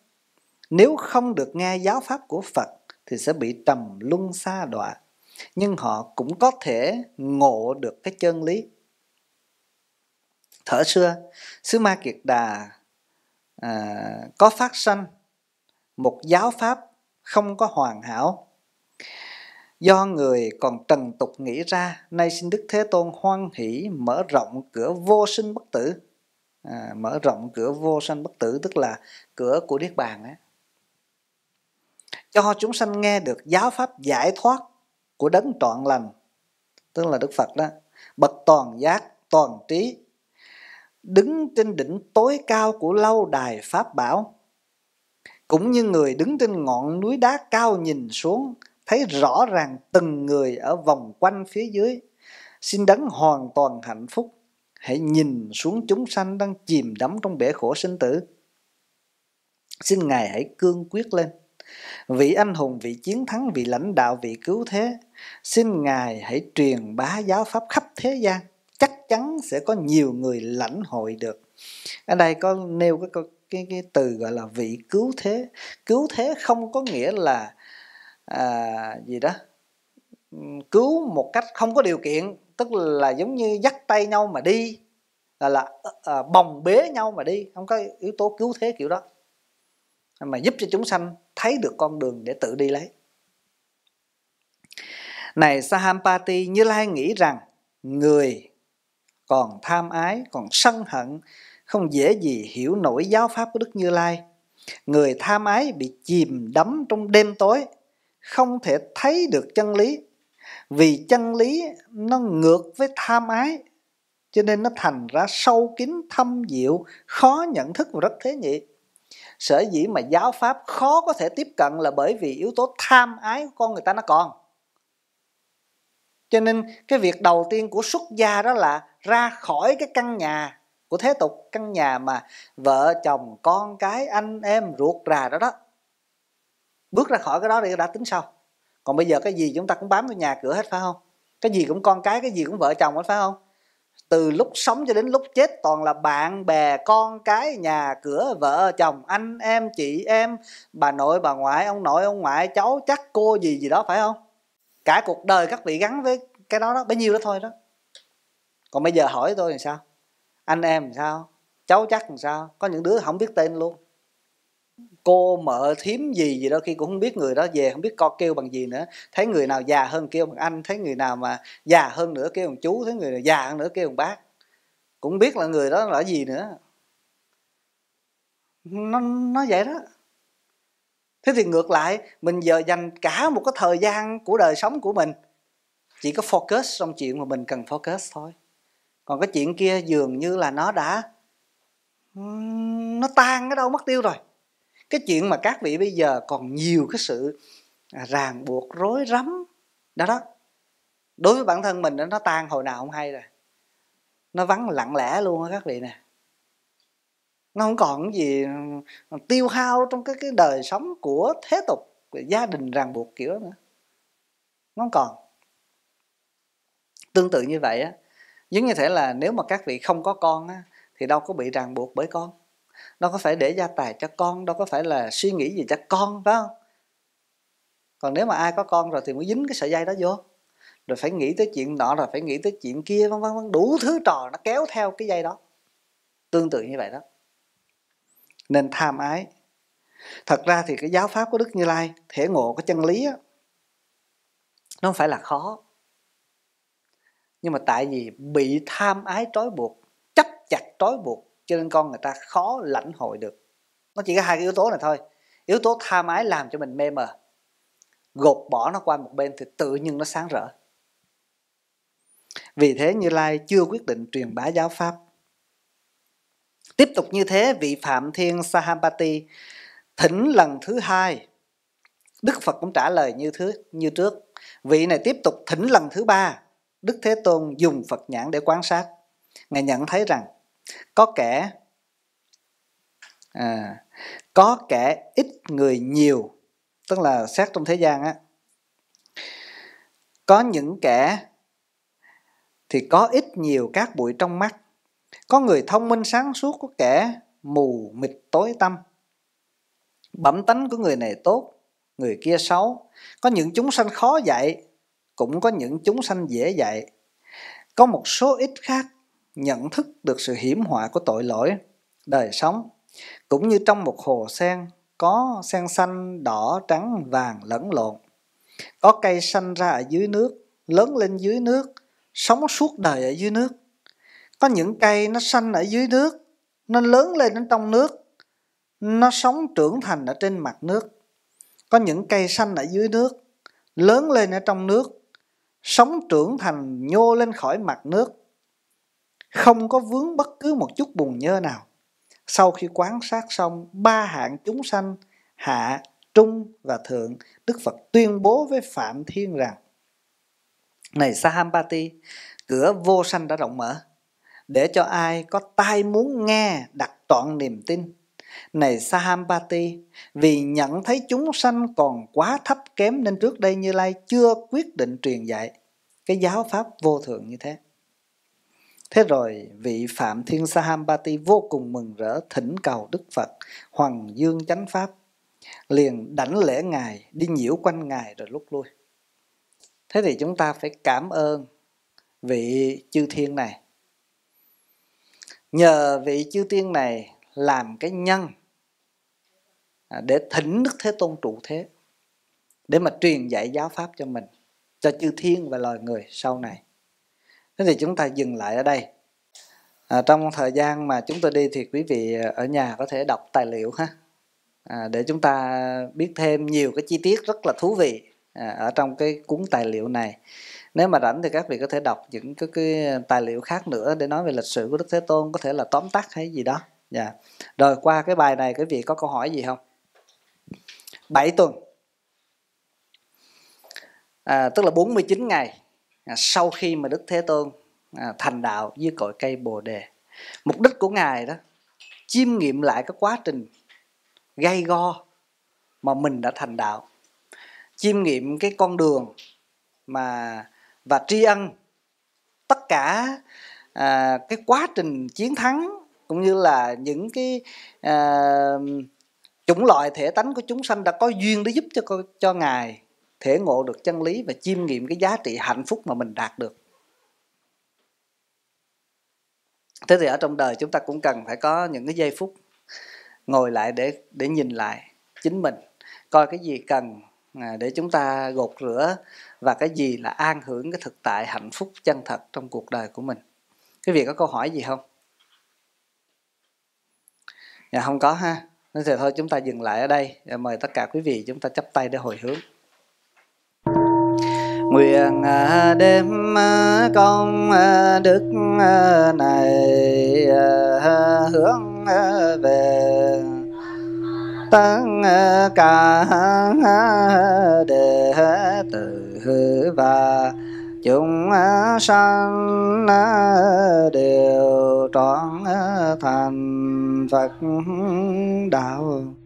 Nếu không được nghe giáo pháp của Phật thì sẽ bị trầm luân xa đọa nhưng họ cũng có thể ngộ được cái chân lý thở xưa sứ ma kiệt đà à, có phát sanh một giáo pháp không có hoàn hảo do người còn trần tục nghĩ ra nay xin đức thế tôn hoan hỷ mở rộng cửa vô sinh bất tử à, mở rộng cửa vô sanh bất tử tức là cửa của niết bàn ấy. cho chúng sanh nghe được giáo pháp giải thoát của đấng trọn lành tức là đức phật đó bậc toàn giác toàn trí đứng trên đỉnh tối cao của lâu đài pháp bảo cũng như người đứng trên ngọn núi đá cao nhìn xuống thấy rõ ràng từng người ở vòng quanh phía dưới xin đấng hoàn toàn hạnh phúc hãy nhìn xuống chúng sanh đang chìm đắm trong bể khổ sinh tử xin ngài hãy cương quyết lên vị anh hùng vị chiến thắng vị lãnh đạo vị cứu thế xin ngài hãy truyền bá giáo pháp khắp thế gian chắc chắn sẽ có nhiều người lãnh hội được ở đây có nêu cái cái cái, cái từ gọi là vị cứu thế cứu thế không có nghĩa là à, gì đó cứu một cách không có điều kiện tức là giống như dắt tay nhau mà đi là là à, bồng bế nhau mà đi không có yếu tố cứu thế kiểu đó mà giúp cho chúng sanh thấy được con đường để tự đi lấy này Sahampati, Như Lai nghĩ rằng người còn tham ái, còn sân hận, không dễ gì hiểu nổi giáo pháp của Đức Như Lai. Người tham ái bị chìm đắm trong đêm tối, không thể thấy được chân lý. Vì chân lý nó ngược với tham ái, cho nên nó thành ra sâu kín thâm diệu, khó nhận thức và rất thế nhị. Sở dĩ mà giáo pháp khó có thể tiếp cận là bởi vì yếu tố tham ái của con người ta nó còn cho nên cái việc đầu tiên của xuất gia đó là ra khỏi cái căn nhà của thế tục căn nhà mà vợ chồng con cái anh em ruột rà đó đó bước ra khỏi cái đó thì đã tính sau còn bây giờ cái gì chúng ta cũng bám vào nhà cửa hết phải không cái gì cũng con cái cái gì cũng vợ chồng hết phải không từ lúc sống cho đến lúc chết toàn là bạn bè con cái nhà cửa vợ chồng anh em chị em bà nội bà ngoại ông nội ông ngoại cháu chắc cô gì gì đó phải không cả cuộc đời các vị gắn với cái đó đó bấy nhiêu đó thôi đó còn bây giờ hỏi tôi thì sao anh em làm sao cháu chắc làm sao có những đứa không biết tên luôn cô mợ thím gì gì đó khi cũng không biết người đó về không biết co kêu bằng gì nữa thấy người nào già hơn kêu bằng anh thấy người nào mà già hơn nữa kêu bằng chú thấy người nào già hơn nữa kêu bằng bác cũng biết là người đó là gì nữa nó nó vậy đó thế thì ngược lại mình giờ dành cả một cái thời gian của đời sống của mình chỉ có focus trong chuyện mà mình cần focus thôi còn cái chuyện kia dường như là nó đã nó tan ở đâu mất tiêu rồi cái chuyện mà các vị bây giờ còn nhiều cái sự à, ràng buộc rối rắm đó đó đối với bản thân mình nó tan hồi nào không hay rồi nó vắng lặng lẽ luôn á các vị nè nó không còn gì ờ, tiêu hao trong cái cái đời sống của thế tục của gia đình ràng buộc kiểu đó nữa nó không còn tương tự như vậy á giống như thể là nếu mà các vị không có con á thì đâu có bị ràng buộc bởi con đâu có phải để gia tài cho con đâu có phải là suy nghĩ gì cho con phải không còn nếu mà ai có con rồi thì mới dính cái sợi dây đó vô rồi phải nghĩ tới chuyện nọ rồi phải nghĩ tới chuyện kia vân vân đủ thứ trò nó kéo theo cái dây đó tương tự như vậy đó nên tham ái thật ra thì cái giáo pháp của đức như lai thể ngộ cái chân lý á, nó không phải là khó nhưng mà tại vì bị tham ái trói buộc chấp chặt trói buộc cho nên con người ta khó lãnh hội được nó chỉ có hai cái yếu tố này thôi yếu tố tham ái làm cho mình mê mờ gột bỏ nó qua một bên thì tự nhiên nó sáng rỡ vì thế như lai chưa quyết định truyền bá giáo pháp Tiếp tục như thế, vị Phạm Thiên Sahapati thỉnh lần thứ hai. Đức Phật cũng trả lời như thứ như trước. Vị này tiếp tục thỉnh lần thứ ba. Đức Thế Tôn dùng Phật nhãn để quan sát. Ngài nhận thấy rằng có kẻ à, có kẻ ít người nhiều tức là xét trong thế gian á có những kẻ thì có ít nhiều các bụi trong mắt có người thông minh sáng suốt có kẻ mù mịt tối tâm bẩm tánh của người này tốt người kia xấu có những chúng sanh khó dạy cũng có những chúng sanh dễ dạy có một số ít khác nhận thức được sự hiểm họa của tội lỗi đời sống cũng như trong một hồ sen có sen xanh đỏ trắng vàng lẫn lộn có cây xanh ra ở dưới nước lớn lên dưới nước sống suốt đời ở dưới nước có những cây nó xanh ở dưới nước nó lớn lên đến trong nước nó sống trưởng thành ở trên mặt nước có những cây xanh ở dưới nước lớn lên ở trong nước sống trưởng thành nhô lên khỏi mặt nước không có vướng bất cứ một chút bùn nhơ nào sau khi quán sát xong ba hạng chúng sanh hạ trung và thượng đức phật tuyên bố với phạm thiên rằng này sahambati cửa vô sanh đã rộng mở để cho ai có tai muốn nghe đặt trọn niềm tin. Này Sahampati, vì nhận thấy chúng sanh còn quá thấp kém nên trước đây Như Lai chưa quyết định truyền dạy cái giáo pháp vô thượng như thế. Thế rồi vị Phạm Thiên Sahampati vô cùng mừng rỡ thỉnh cầu Đức Phật Hoàng Dương Chánh Pháp liền đảnh lễ Ngài, đi nhiễu quanh Ngài rồi lúc lui. Thế thì chúng ta phải cảm ơn vị chư thiên này nhờ vị chư tiên này làm cái nhân à, để thỉnh đức thế tôn trụ thế để mà truyền dạy giáo pháp cho mình cho chư thiên và loài người sau này thế thì chúng ta dừng lại ở đây à, trong thời gian mà chúng tôi đi thì quý vị ở nhà có thể đọc tài liệu ha à, để chúng ta biết thêm nhiều cái chi tiết rất là thú vị à, ở trong cái cuốn tài liệu này nếu mà rảnh thì các vị có thể đọc những cái, cái tài liệu khác nữa để nói về lịch sử của đức thế tôn có thể là tóm tắt hay gì đó dạ rồi qua cái bài này quý vị có câu hỏi gì không Bảy tuần à, tức là 49 ngày à, sau khi mà đức thế tôn à, thành đạo dưới cội cây bồ đề mục đích của ngài đó chiêm nghiệm lại cái quá trình gây go mà mình đã thành đạo chiêm nghiệm cái con đường mà và tri ân tất cả à, cái quá trình chiến thắng cũng như là những cái à, chủng loại thể tánh của chúng sanh đã có duyên để giúp cho cho ngài thể ngộ được chân lý và chiêm nghiệm cái giá trị hạnh phúc mà mình đạt được thế thì ở trong đời chúng ta cũng cần phải có những cái giây phút ngồi lại để để nhìn lại chính mình coi cái gì cần à, để chúng ta gột rửa và cái gì là an hưởng cái thực tại hạnh phúc chân thật trong cuộc đời của mình cái việc có câu hỏi gì không dạ không có ha nên thì thôi chúng ta dừng lại ở đây dạ, mời tất cả quý vị chúng ta chắp tay để hồi hướng nguyện à, đêm à, công à, đức này hướng về tất cả đề và chúng sanh đều trọn ờ, thành Phật đạo